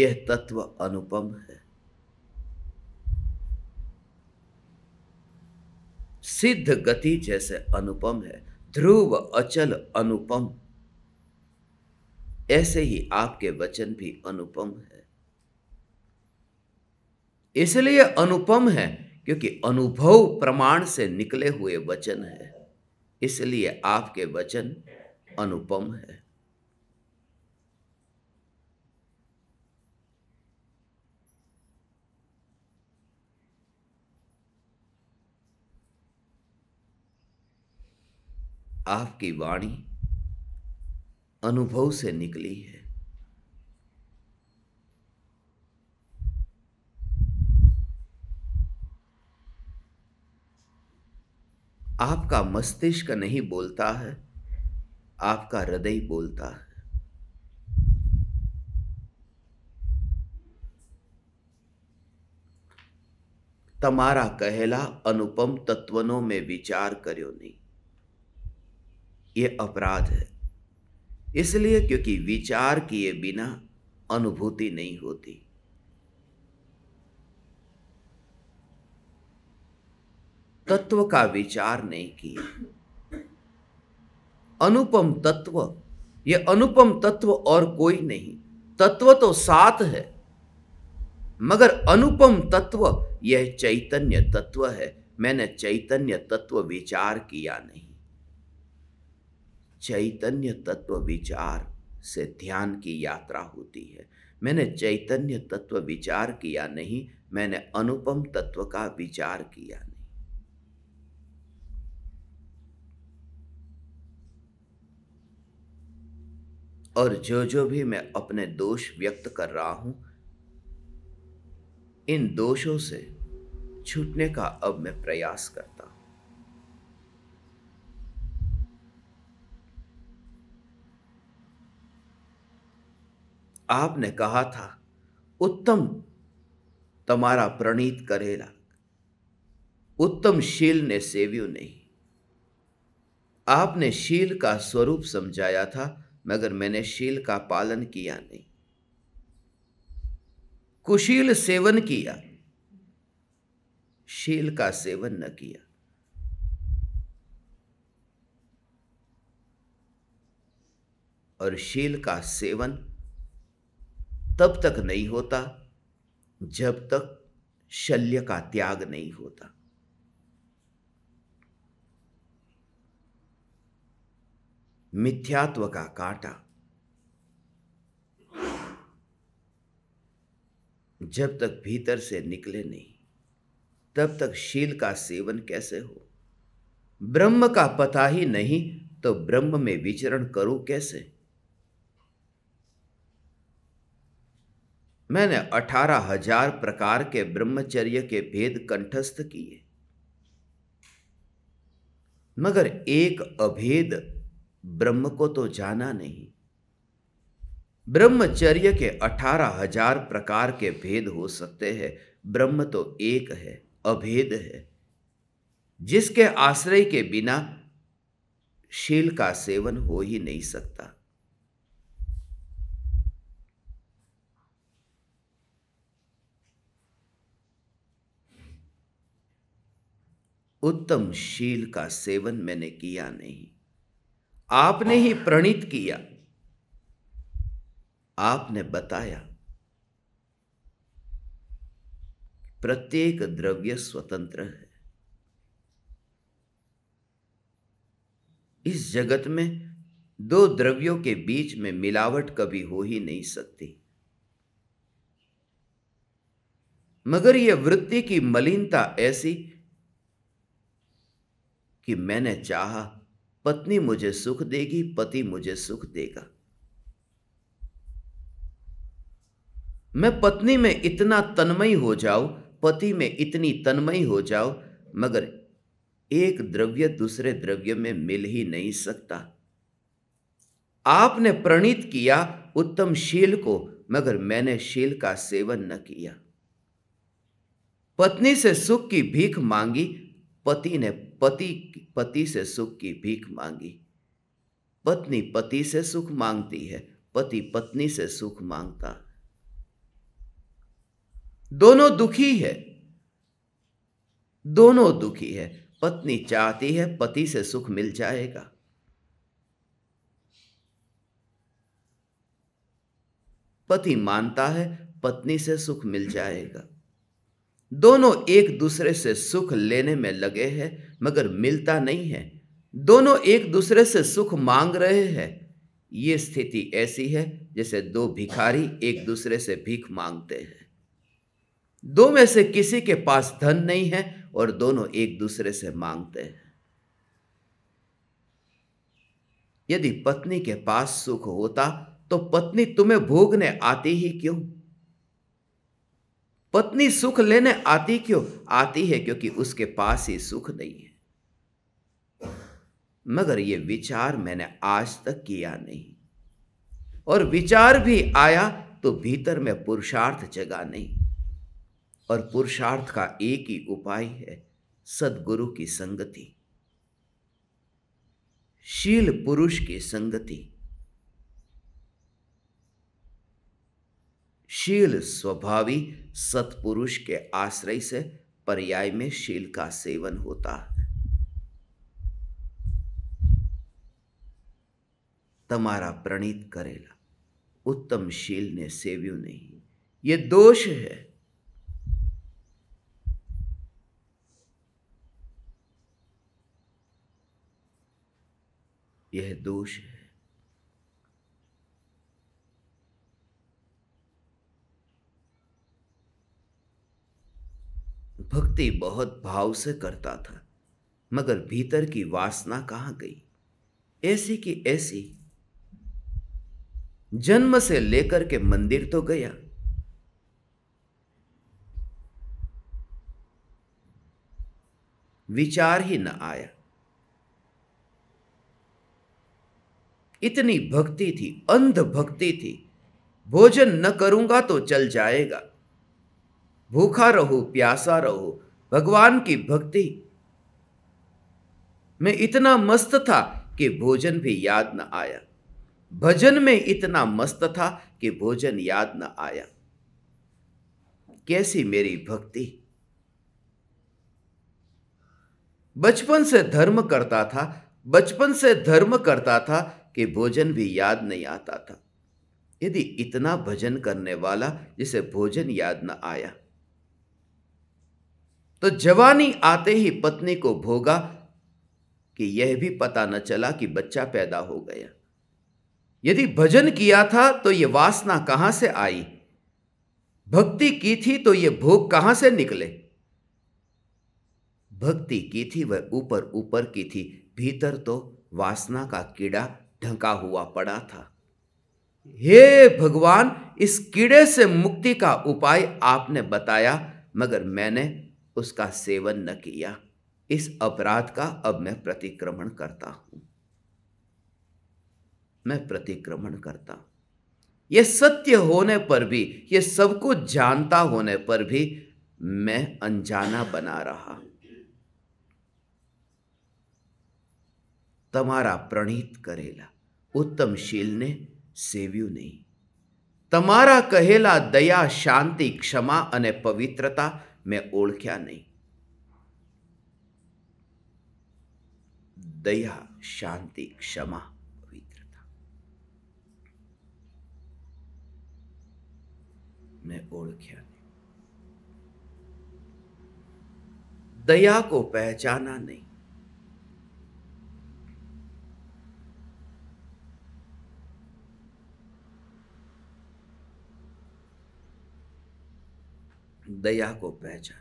यह तत्व अनुपम है सिद्ध गति जैसे अनुपम है ध्रुव अचल अनुपम ऐसे ही आपके वचन भी अनुपम है इसलिए अनुपम है क्योंकि अनुभव प्रमाण से निकले हुए वचन है इसलिए आपके वचन अनुपम है आपकी वाणी अनुभव से निकली है आपका मस्तिष्क नहीं बोलता है आपका हृदय बोलता है तमारा कहेला अनुपम तत्वनों में विचार करो नहीं ये अपराध है इसलिए क्योंकि विचार किए बिना अनुभूति नहीं होती तत्व का विचार नहीं किया अनुपम तत्व ये अनुपम तत्व और कोई नहीं तत्व तो सात है मगर अनुपम तत्व यह चैतन्य तत्व है मैंने चैतन्य तत्व विचार किया नहीं चैतन्य तत्व विचार से ध्यान की यात्रा होती है मैंने चैतन्य तत्व विचार किया नहीं मैंने अनुपम तत्व का विचार किया और जो जो भी मैं अपने दोष व्यक्त कर रहा हूं इन दोषों से छूटने का अब मैं प्रयास करता हूं आपने कहा था उत्तम तुम्हारा प्रणीत करेला उत्तम शील ने सेव्यू नहीं आपने शील का स्वरूप समझाया था मगर मैंने शील का पालन किया नहीं कुशील सेवन किया शील का सेवन न किया और शील का सेवन तब तक नहीं होता जब तक शल्य का त्याग नहीं होता मिथ्यात्व का कांटा जब तक भीतर से निकले नहीं तब तक शील का सेवन कैसे हो ब्रह्म का पता ही नहीं तो ब्रह्म में विचरण करूं कैसे मैंने अठारह हजार प्रकार के ब्रह्मचर्य के भेद कंठस्थ किए मगर एक अभेद ब्रह्म को तो जाना नहीं ब्रह्मचर्य के अठारह हजार प्रकार के भेद हो सकते हैं ब्रह्म तो एक है अभेद है जिसके आश्रय के बिना शील का सेवन हो ही नहीं सकता उत्तम शील का सेवन मैंने किया नहीं आपने ही प्रणीत किया आपने बताया प्रत्येक द्रव्य स्वतंत्र है इस जगत में दो द्रव्यों के बीच में मिलावट कभी हो ही नहीं सकती मगर यह वृत्ति की मलिनता ऐसी कि मैंने चाहा पत्नी मुझे सुख देगी पति मुझे सुख देगा मैं पत्नी में इतना तन्मय हो जाऊं पति में इतनी तन्मय हो जाओ मगर एक द्रव्य दूसरे द्रव्य में मिल ही नहीं सकता आपने प्रणीत किया उत्तम शील को मगर मैंने शील का सेवन न किया पत्नी से सुख की भीख मांगी पति ने पति पति से सुख की भीख मांगी पत्नी पति से सुख मांगती है पति पत्नी से सुख मांगता दोनों दुखी है दोनों दुखी है पत्नी चाहती है पति से सुख मिल जाएगा पति मानता है पत्नी से सुख मिल जाएगा दोनों एक दूसरे से सुख लेने में लगे हैं मगर मिलता नहीं है दोनों एक दूसरे से सुख मांग रहे हैं ये स्थिति ऐसी है जैसे दो भिखारी एक दूसरे से भीख मांगते हैं दो में से किसी के पास धन नहीं है और दोनों एक दूसरे से मांगते हैं यदि पत्नी के पास सुख होता तो पत्नी तुम्हें भोगने आती ही क्यों पत्नी सुख लेने आती क्यों आती है क्योंकि उसके पास ही सुख नहीं है मगर ये विचार मैंने आज तक किया नहीं और विचार भी आया तो भीतर में पुरुषार्थ जगा नहीं और पुरुषार्थ का एक ही उपाय है सदगुरु की संगति शील पुरुष की संगति शील स्वभावी सत्पुरुष के आश्रय से पर्याय में शील का सेवन होता है तमारा प्रणीत करेला उत्तम शील ने सेव्यू नहीं ये दोष है यह दोष है भक्ति बहुत भाव से करता था मगर भीतर की वासना कहाँ गई ऐसी की ऐसी जन्म से लेकर के मंदिर तो गया विचार ही न आया इतनी भक्ति थी अंध भक्ति थी भोजन न करूंगा तो चल जाएगा भूखा रहो प्यासा रहो भगवान की भक्ति में इतना मस्त था कि भोजन भी याद न आया भजन में इतना मस्त था कि भोजन याद न आया कैसी मेरी भक्ति बचपन से धर्म करता था बचपन से धर्म करता था कि भोजन भी याद नहीं आता था यदि इतना भजन करने वाला जिसे भोजन याद न आया तो जवानी आते ही पत्नी को भोगा कि यह भी पता न चला कि बच्चा पैदा हो गया यदि भजन किया था तो यह वासना कहां से आई भक्ति की थी तो ये भोग कहां से निकले भक्ति की थी वह ऊपर ऊपर की थी भीतर तो वासना का कीड़ा ढंका हुआ पड़ा था हे भगवान इस कीड़े से मुक्ति का उपाय आपने बताया मगर मैंने उसका सेवन न किया इस अपराध का अब मैं प्रतिक्रमण करता हूं मैं प्रतिक्रमण करता हूं यह सत्य होने पर भी यह सब कुछ जानता होने पर भी मैं अनजाना बना रहा तुम्हारा प्रणीत करेला उत्तमशील ने सेव्यू नहीं તમારા कहेला दया शांति क्षमा અને पवित्रता मैं ओख्या नहीं दया शांति क्षमा पवित्रता मैं ओख्या नहीं दया को पहचाना नहीं दया को पहचाना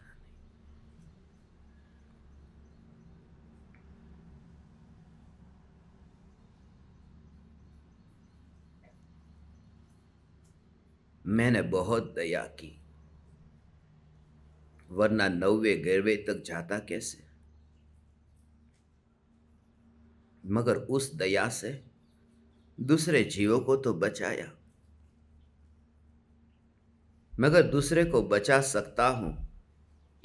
मैंने बहुत दया की वरना नौवे गैरवे तक जाता कैसे मगर उस दया से दूसरे जीवों को तो बचाया मगर दूसरे को बचा सकता हूं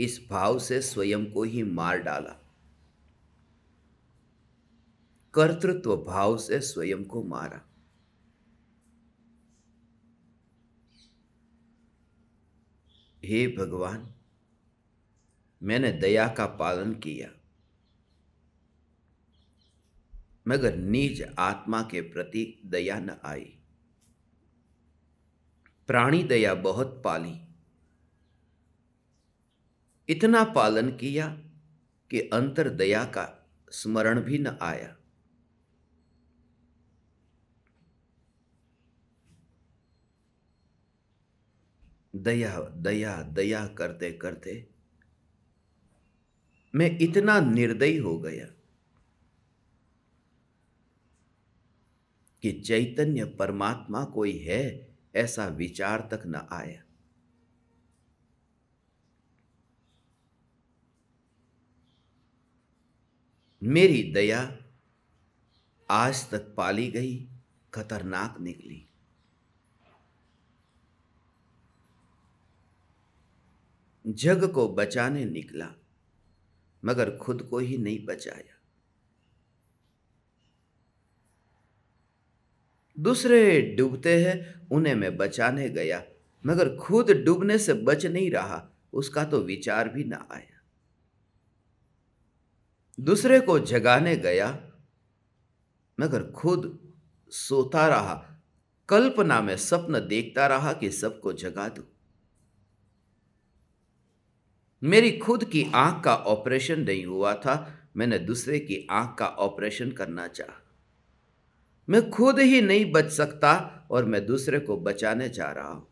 इस भाव से स्वयं को ही मार डाला कर्तृत्व भाव से स्वयं को मारा हे भगवान मैंने दया का पालन किया मगर निज आत्मा के प्रति दया न आई प्राणी दया बहुत पाली इतना पालन किया कि अंतर दया का स्मरण भी न आया दया दया दया करते करते मैं इतना निर्दयी हो गया कि चैतन्य परमात्मा कोई है ऐसा विचार तक न आया मेरी दया आज तक पाली गई खतरनाक निकली जग को बचाने निकला मगर खुद को ही नहीं बचाया दूसरे डूबते हैं उन्हें मैं बचाने गया मगर खुद डूबने से बच नहीं रहा उसका तो विचार भी ना आया दूसरे को जगाने गया मगर खुद सोता रहा कल्पना में सपन देखता रहा कि सबको जगा दू मेरी खुद की आंख का ऑपरेशन नहीं हुआ था मैंने दूसरे की आंख का ऑपरेशन करना चाहा मैं खुद ही नहीं बच सकता और मैं दूसरे को बचाने जा रहा हूं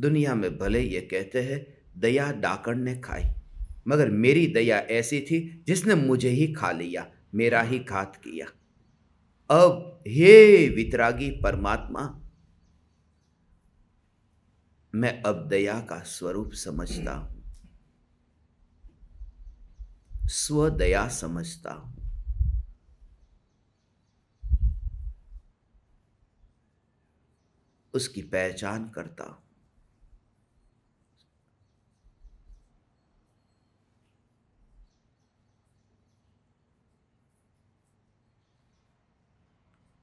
दुनिया में भले ये कहते हैं दया डाकण ने खाई मगर मेरी दया ऐसी थी जिसने मुझे ही खा लिया मेरा ही घात किया अब हे वितरागी परमात्मा मैं अब दया का स्वरूप समझता हूं स्वदया समझता हूं उसकी पहचान करता हूं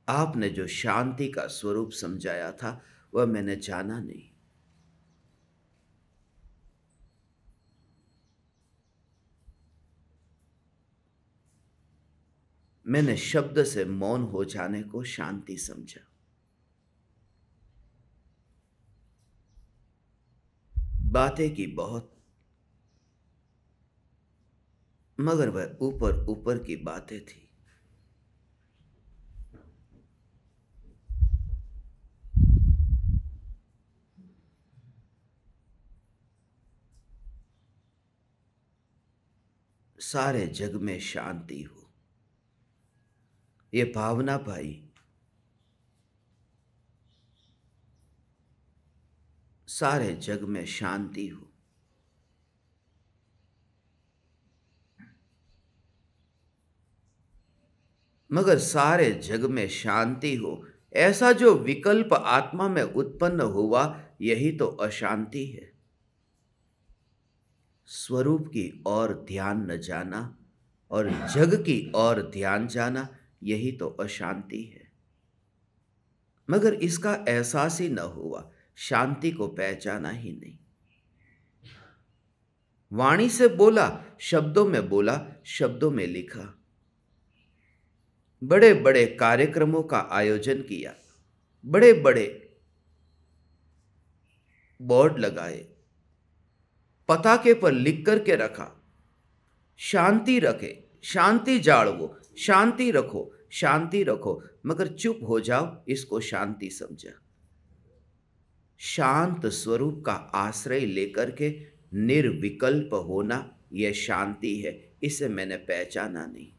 आपने जो शांति का स्वरूप समझाया था वह मैंने जाना नहीं मैंने शब्द से मौन हो जाने को शांति समझा बातें की बहुत मगर वह ऊपर ऊपर की बातें थी सारे जग में शांति हो ये भावना भाई सारे जग में शांति हो मगर सारे जग में शांति हो ऐसा जो विकल्प आत्मा में उत्पन्न हुआ यही तो अशांति है स्वरूप की ओर ध्यान न जाना और जग की ओर ध्यान जाना यही तो अशांति है मगर इसका एहसास ही न हुआ शांति को पहचाना ही नहीं वाणी से बोला शब्दों में बोला शब्दों में लिखा बड़े बड़े कार्यक्रमों का आयोजन किया बड़े बड़े बोर्ड लगाए पताके पर लिख करके रखा शांति रखे शांति जाड़वो शांति रखो शांति रखो मगर चुप हो जाओ इसको शांति समझा शांत स्वरूप का आश्रय लेकर के निर्विकल्प होना यह शांति है इसे मैंने पहचाना नहीं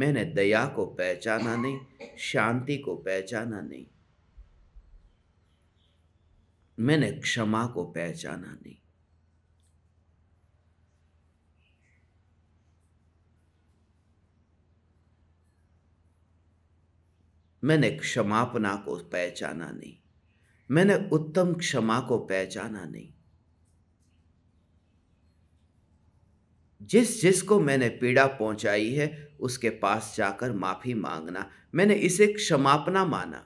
मैंने दया को पहचाना नहीं शांति को पहचाना नहीं मैंने क्षमा को पहचाना नहीं मैंने क्षमापना को पहचाना नहीं मैंने उत्तम क्षमा को पहचाना नहीं जिस जिस को मैंने पीड़ा पहुंचाई है उसके पास जाकर माफी मांगना मैंने इसे क्षमापना माना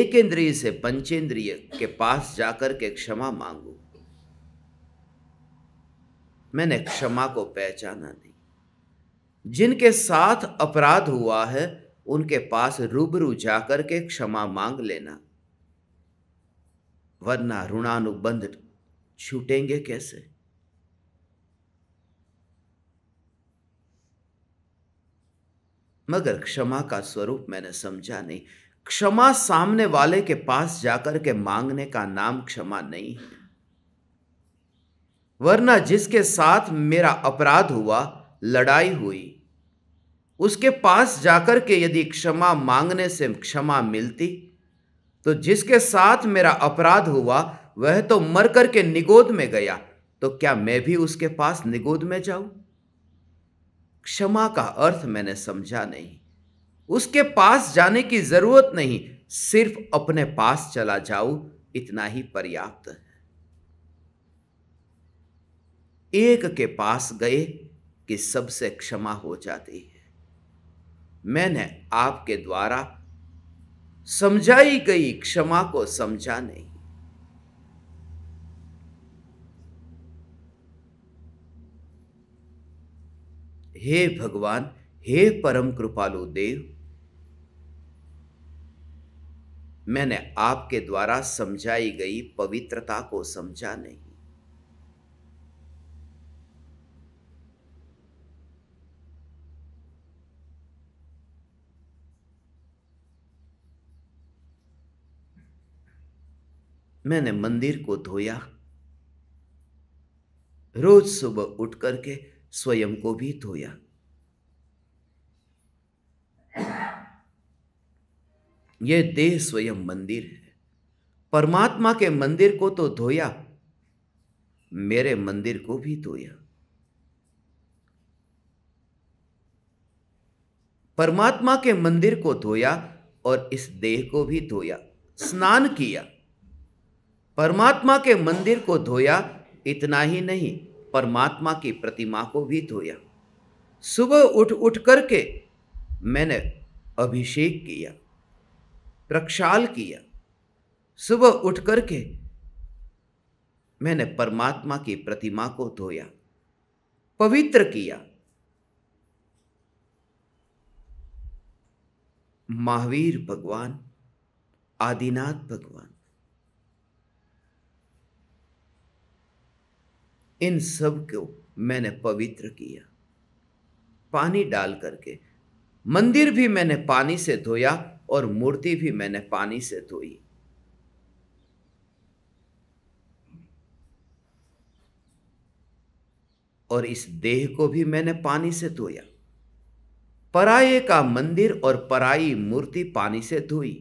एक इंद्रिय से पंचेंद्रिय के पास जाकर के क्षमा मांगू मैंने क्षमा को पहचाना नहीं जिनके साथ अपराध हुआ है उनके पास रूबरू जाकर के क्षमा मांग लेना वरना ऋणानुबंध छूटेंगे कैसे मगर क्षमा का स्वरूप मैंने समझा नहीं क्षमा सामने वाले के पास जाकर के मांगने का नाम क्षमा नहीं है वरना जिसके साथ मेरा अपराध हुआ लड़ाई हुई उसके पास जाकर के यदि क्षमा मांगने से क्षमा मिलती तो जिसके साथ मेरा अपराध हुआ वह तो मर करके के निगोद में गया तो क्या मैं भी उसके पास निगोद में जाऊं क्षमा का अर्थ मैंने समझा नहीं उसके पास जाने की जरूरत नहीं सिर्फ अपने पास चला जाऊं इतना ही पर्याप्त है एक के पास गए कि सबसे क्षमा हो जाती है मैंने आपके द्वारा समझाई गई क्षमा को समझा नहीं हे भगवान हे परम कृपालु देव मैंने आपके द्वारा समझाई गई पवित्रता को समझा नहीं मैंने मंदिर को धोया रोज सुबह उठ करके स्वयं को भी धोया यह देह स्वयं मंदिर है परमात्मा के मंदिर को तो धोया मेरे मंदिर को भी धोया परमात्मा के मंदिर को धोया और इस देह को भी धोया स्नान किया परमात्मा के मंदिर को धोया इतना ही नहीं परमात्मा की प्रतिमा को भी धोया सुबह उठ उठ करके मैंने अभिषेक किया प्रक्षाल किया सुबह उठ करके मैंने परमात्मा की प्रतिमा को धोया पवित्र किया महावीर भगवान आदिनाथ भगवान इन सब को मैंने पवित्र किया पानी डाल करके मंदिर भी मैंने पानी से धोया और मूर्ति भी मैंने पानी से धोई और इस देह को भी मैंने पानी से धोया पराये का मंदिर और पराई मूर्ति पानी से धोई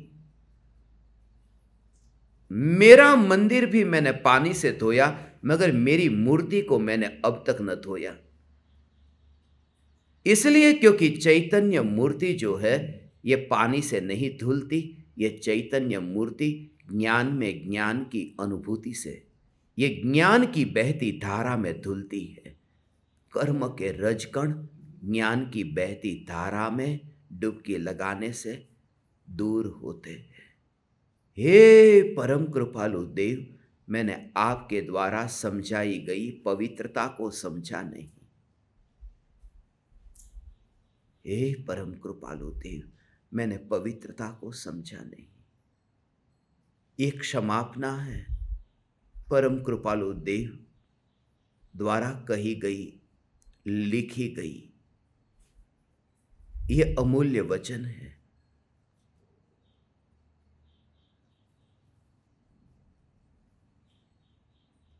मेरा मंदिर भी मैंने पानी से धोया मगर मेरी मूर्ति को मैंने अब तक न धोया इसलिए क्योंकि चैतन्य मूर्ति जो है ये पानी से नहीं धुलती ये चैतन्य मूर्ति ज्ञान में ज्ञान की अनुभूति से ये ज्ञान की बहती धारा में धुलती है कर्म के रजकण ज्ञान की बहती धारा में डुबकी लगाने से दूर होते हैं हे परम कृपालु देव मैंने आपके द्वारा समझाई गई पवित्रता को समझा नहीं हे परम कृपालु देव मैंने पवित्रता को समझा नहीं ये क्षमापना है परम कृपालु देव द्वारा कही गई लिखी गई ये अमूल्य वचन है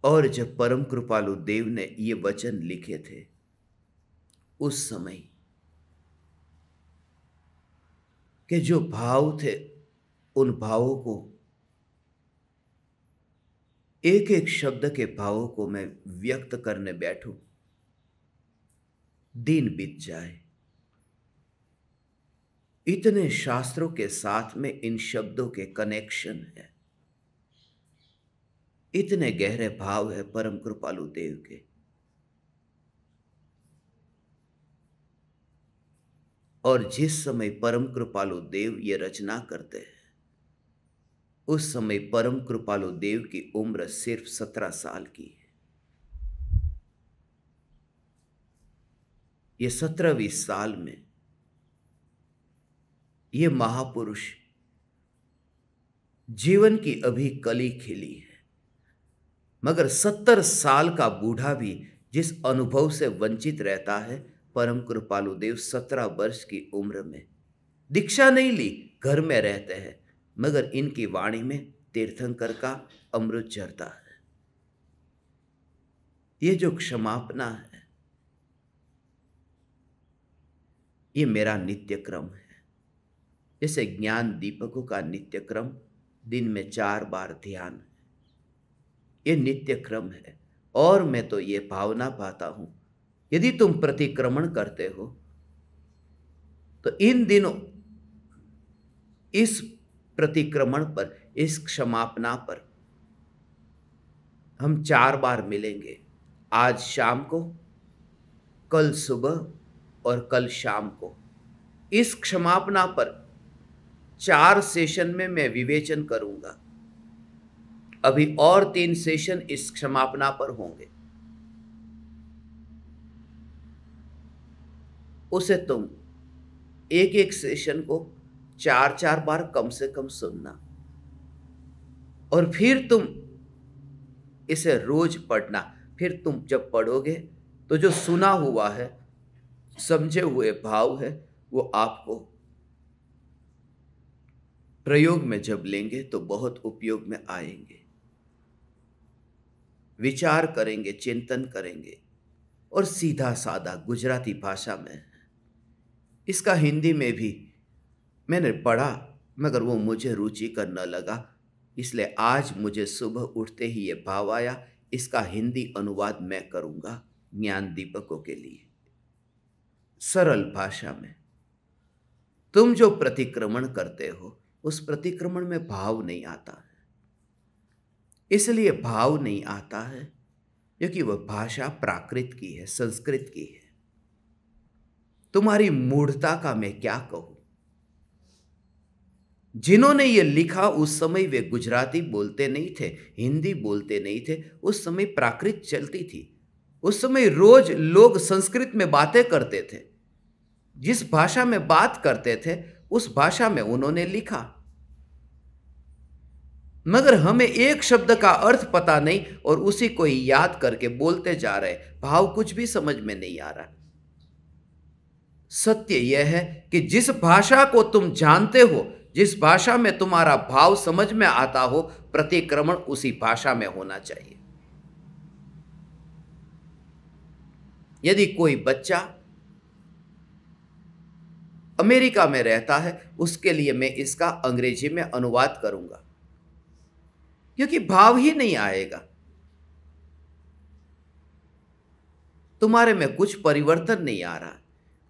और जब परम कृपालु देव ने ये वचन लिखे थे उस समय के जो भाव थे उन भावों को एक एक शब्द के भावों को मैं व्यक्त करने बैठूं दिन बीत जाए इतने शास्त्रों के साथ में इन शब्दों के कनेक्शन है इतने गहरे भाव है परम कृपालु देव के और जिस समय परम कृपालु देव ये रचना करते हैं उस समय परम कृपालु देव की उम्र सिर्फ सत्रह साल की है ये सत्रहवीं साल में ये महापुरुष जीवन की अभी कली खिली है मगर सत्तर साल का बूढ़ा भी जिस अनुभव से वंचित रहता है परम कृपालु देव सत्रह वर्ष की उम्र में दीक्षा नहीं ली घर में रहते हैं मगर इनकी वाणी में तीर्थंकर का अमृत झरता है ये जो क्षमापना है ये मेरा नित्य क्रम है जैसे ज्ञान दीपकों का नित्य क्रम दिन में चार बार ध्यान है ये नित्य क्रम है और मैं तो ये भावना पाता हूं यदि तुम प्रतिक्रमण करते हो तो इन दिनों इस प्रतिक्रमण पर इस क्षमापना पर हम चार बार मिलेंगे आज शाम को कल सुबह और कल शाम को इस क्षमापना पर चार सेशन में मैं विवेचन करूंगा अभी और तीन सेशन इस क्षमापना पर होंगे उसे तुम एक एक सेशन को चार चार बार कम से कम सुनना और फिर तुम इसे रोज पढ़ना फिर तुम जब पढ़ोगे तो जो सुना हुआ है समझे हुए भाव है वो आपको प्रयोग में जब लेंगे तो बहुत उपयोग में आएंगे विचार करेंगे चिंतन करेंगे और सीधा साधा गुजराती भाषा में इसका हिंदी में भी मैंने पढ़ा मगर वो मुझे रुचि कर न लगा इसलिए आज मुझे सुबह उठते ही ये भाव आया इसका हिंदी अनुवाद मैं करूँगा ज्ञान दीपकों के लिए सरल भाषा में तुम जो प्रतिक्रमण करते हो उस प्रतिक्रमण में भाव नहीं आता इसलिए भाव नहीं आता है क्योंकि वह भाषा प्राकृत की है संस्कृत की है तुम्हारी मूढ़ता का मैं क्या कहूं जिन्होंने ये लिखा उस समय वे गुजराती बोलते नहीं थे हिंदी बोलते नहीं थे उस समय प्राकृत चलती थी उस समय रोज लोग संस्कृत में बातें करते थे जिस भाषा में बात करते थे उस भाषा में उन्होंने लिखा मगर हमें एक शब्द का अर्थ पता नहीं और उसी को ही याद करके बोलते जा रहे भाव कुछ भी समझ में नहीं आ रहा सत्य यह है कि जिस भाषा को तुम जानते हो जिस भाषा में तुम्हारा भाव समझ में आता हो प्रतिक्रमण उसी भाषा में होना चाहिए यदि कोई बच्चा अमेरिका में रहता है उसके लिए मैं इसका अंग्रेजी में अनुवाद करूंगा क्योंकि भाव ही नहीं आएगा तुम्हारे में कुछ परिवर्तन नहीं आ रहा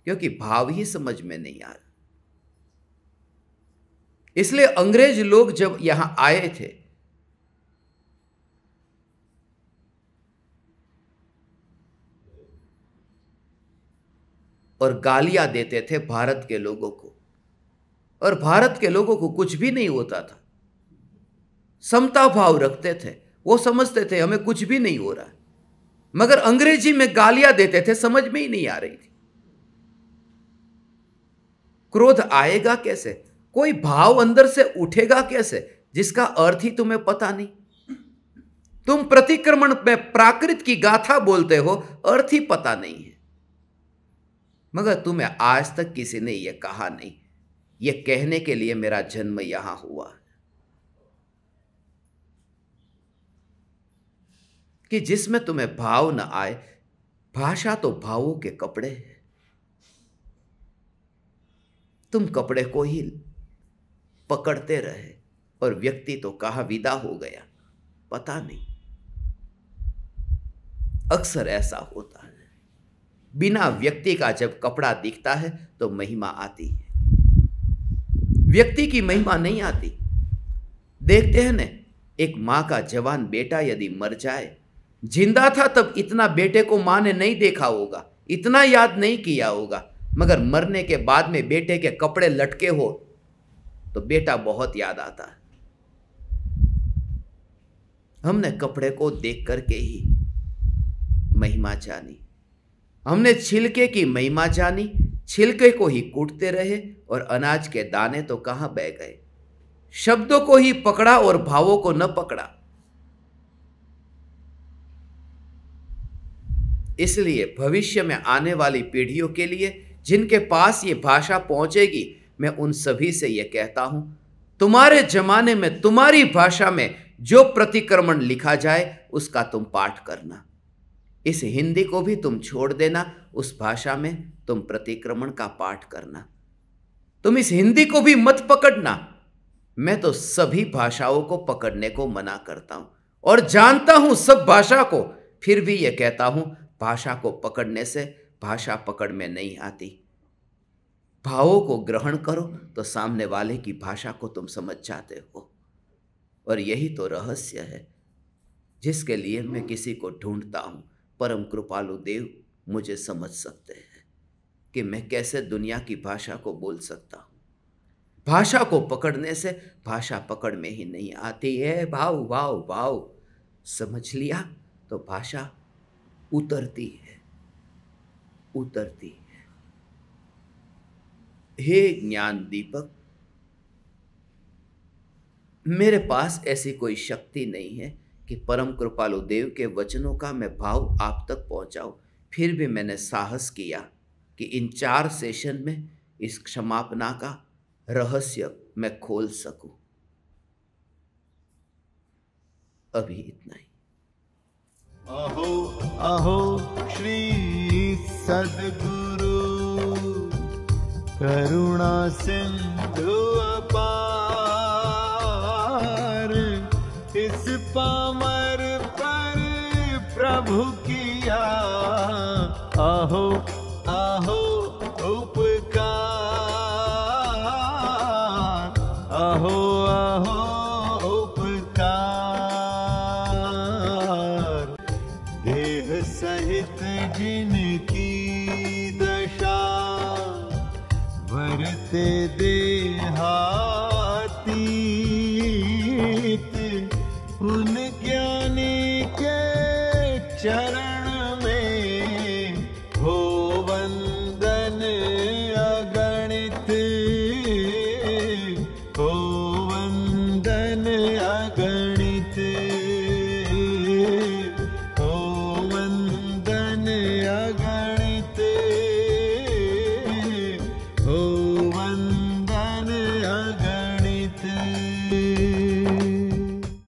क्योंकि भाव ही समझ में नहीं आ रहा इसलिए अंग्रेज लोग जब यहां आए थे और गालियां देते थे भारत के लोगों को और भारत के लोगों को कुछ भी नहीं होता था समता भाव रखते थे वो समझते थे हमें कुछ भी नहीं हो रहा मगर अंग्रेजी में गालियां देते थे समझ में ही नहीं आ रही थी क्रोध आएगा कैसे कोई भाव अंदर से उठेगा कैसे जिसका अर्थ ही तुम्हें पता नहीं तुम प्रतिक्रमण में प्राकृत की गाथा बोलते हो अर्थ ही पता नहीं है मगर तुम्हें आज तक किसी ने यह कहा नहीं यह कहने के लिए मेरा जन्म यहां हुआ कि जिसमें तुम्हें भाव न आए भाषा तो भावों के कपड़े हैं तुम कपड़े को ही पकड़ते रहे और व्यक्ति तो कहा विदा हो गया पता नहीं अक्सर ऐसा होता है बिना व्यक्ति का जब कपड़ा दिखता है तो महिमा आती है व्यक्ति की महिमा नहीं आती देखते हैं ना एक मां का जवान बेटा यदि मर जाए जिंदा था तब इतना बेटे को माँ ने नहीं देखा होगा इतना याद नहीं किया होगा मगर मरने के बाद में बेटे के कपड़े लटके हो तो बेटा बहुत याद आता है हमने कपड़े को देख करके ही महिमा जानी हमने छिलके की महिमा जानी छिलके को ही कूटते रहे और अनाज के दाने तो कहाँ बह गए शब्दों को ही पकड़ा और भावों को न पकड़ा इसलिए भविष्य में आने वाली पीढ़ियों के लिए जिनके पास ये भाषा पहुंचेगी मैं उन सभी से यह कहता हूं तुम्हारे जमाने में तुम्हारी भाषा में जो प्रतिक्रमण लिखा जाए उसका तुम पाठ करना इस हिंदी को भी तुम छोड़ देना उस भाषा में तुम प्रतिक्रमण का पाठ करना तुम इस हिंदी को भी मत पकड़ना मैं तो सभी भाषाओं को पकड़ने को मना करता हूं और जानता हूं सब भाषा को फिर भी यह कहता हूं भाषा को पकड़ने से भाषा पकड़ में नहीं आती भावों को ग्रहण करो तो सामने वाले की भाषा को तुम समझ जाते हो और यही तो रहस्य है जिसके लिए मैं किसी को ढूंढता हूँ परम कृपालु देव मुझे समझ सकते हैं कि मैं कैसे दुनिया की भाषा को बोल सकता हूँ भाषा को पकड़ने से भाषा पकड़ में ही नहीं आती है भाव भाव भाव समझ लिया तो भाषा उतरती है उतरती है हे ज्ञान दीपक मेरे पास ऐसी कोई शक्ति नहीं है कि परम कृपालु देव के वचनों का मैं भाव आप तक पहुंचाऊं फिर भी मैंने साहस किया कि इन चार सेशन में इस क्षमापना का रहस्य मैं खोल सकूं अभी इतना ही अहो अहो श्री सदगुरु करुणा सिंधु अपार इस पामर पर प्रभु किया अहो अहो उप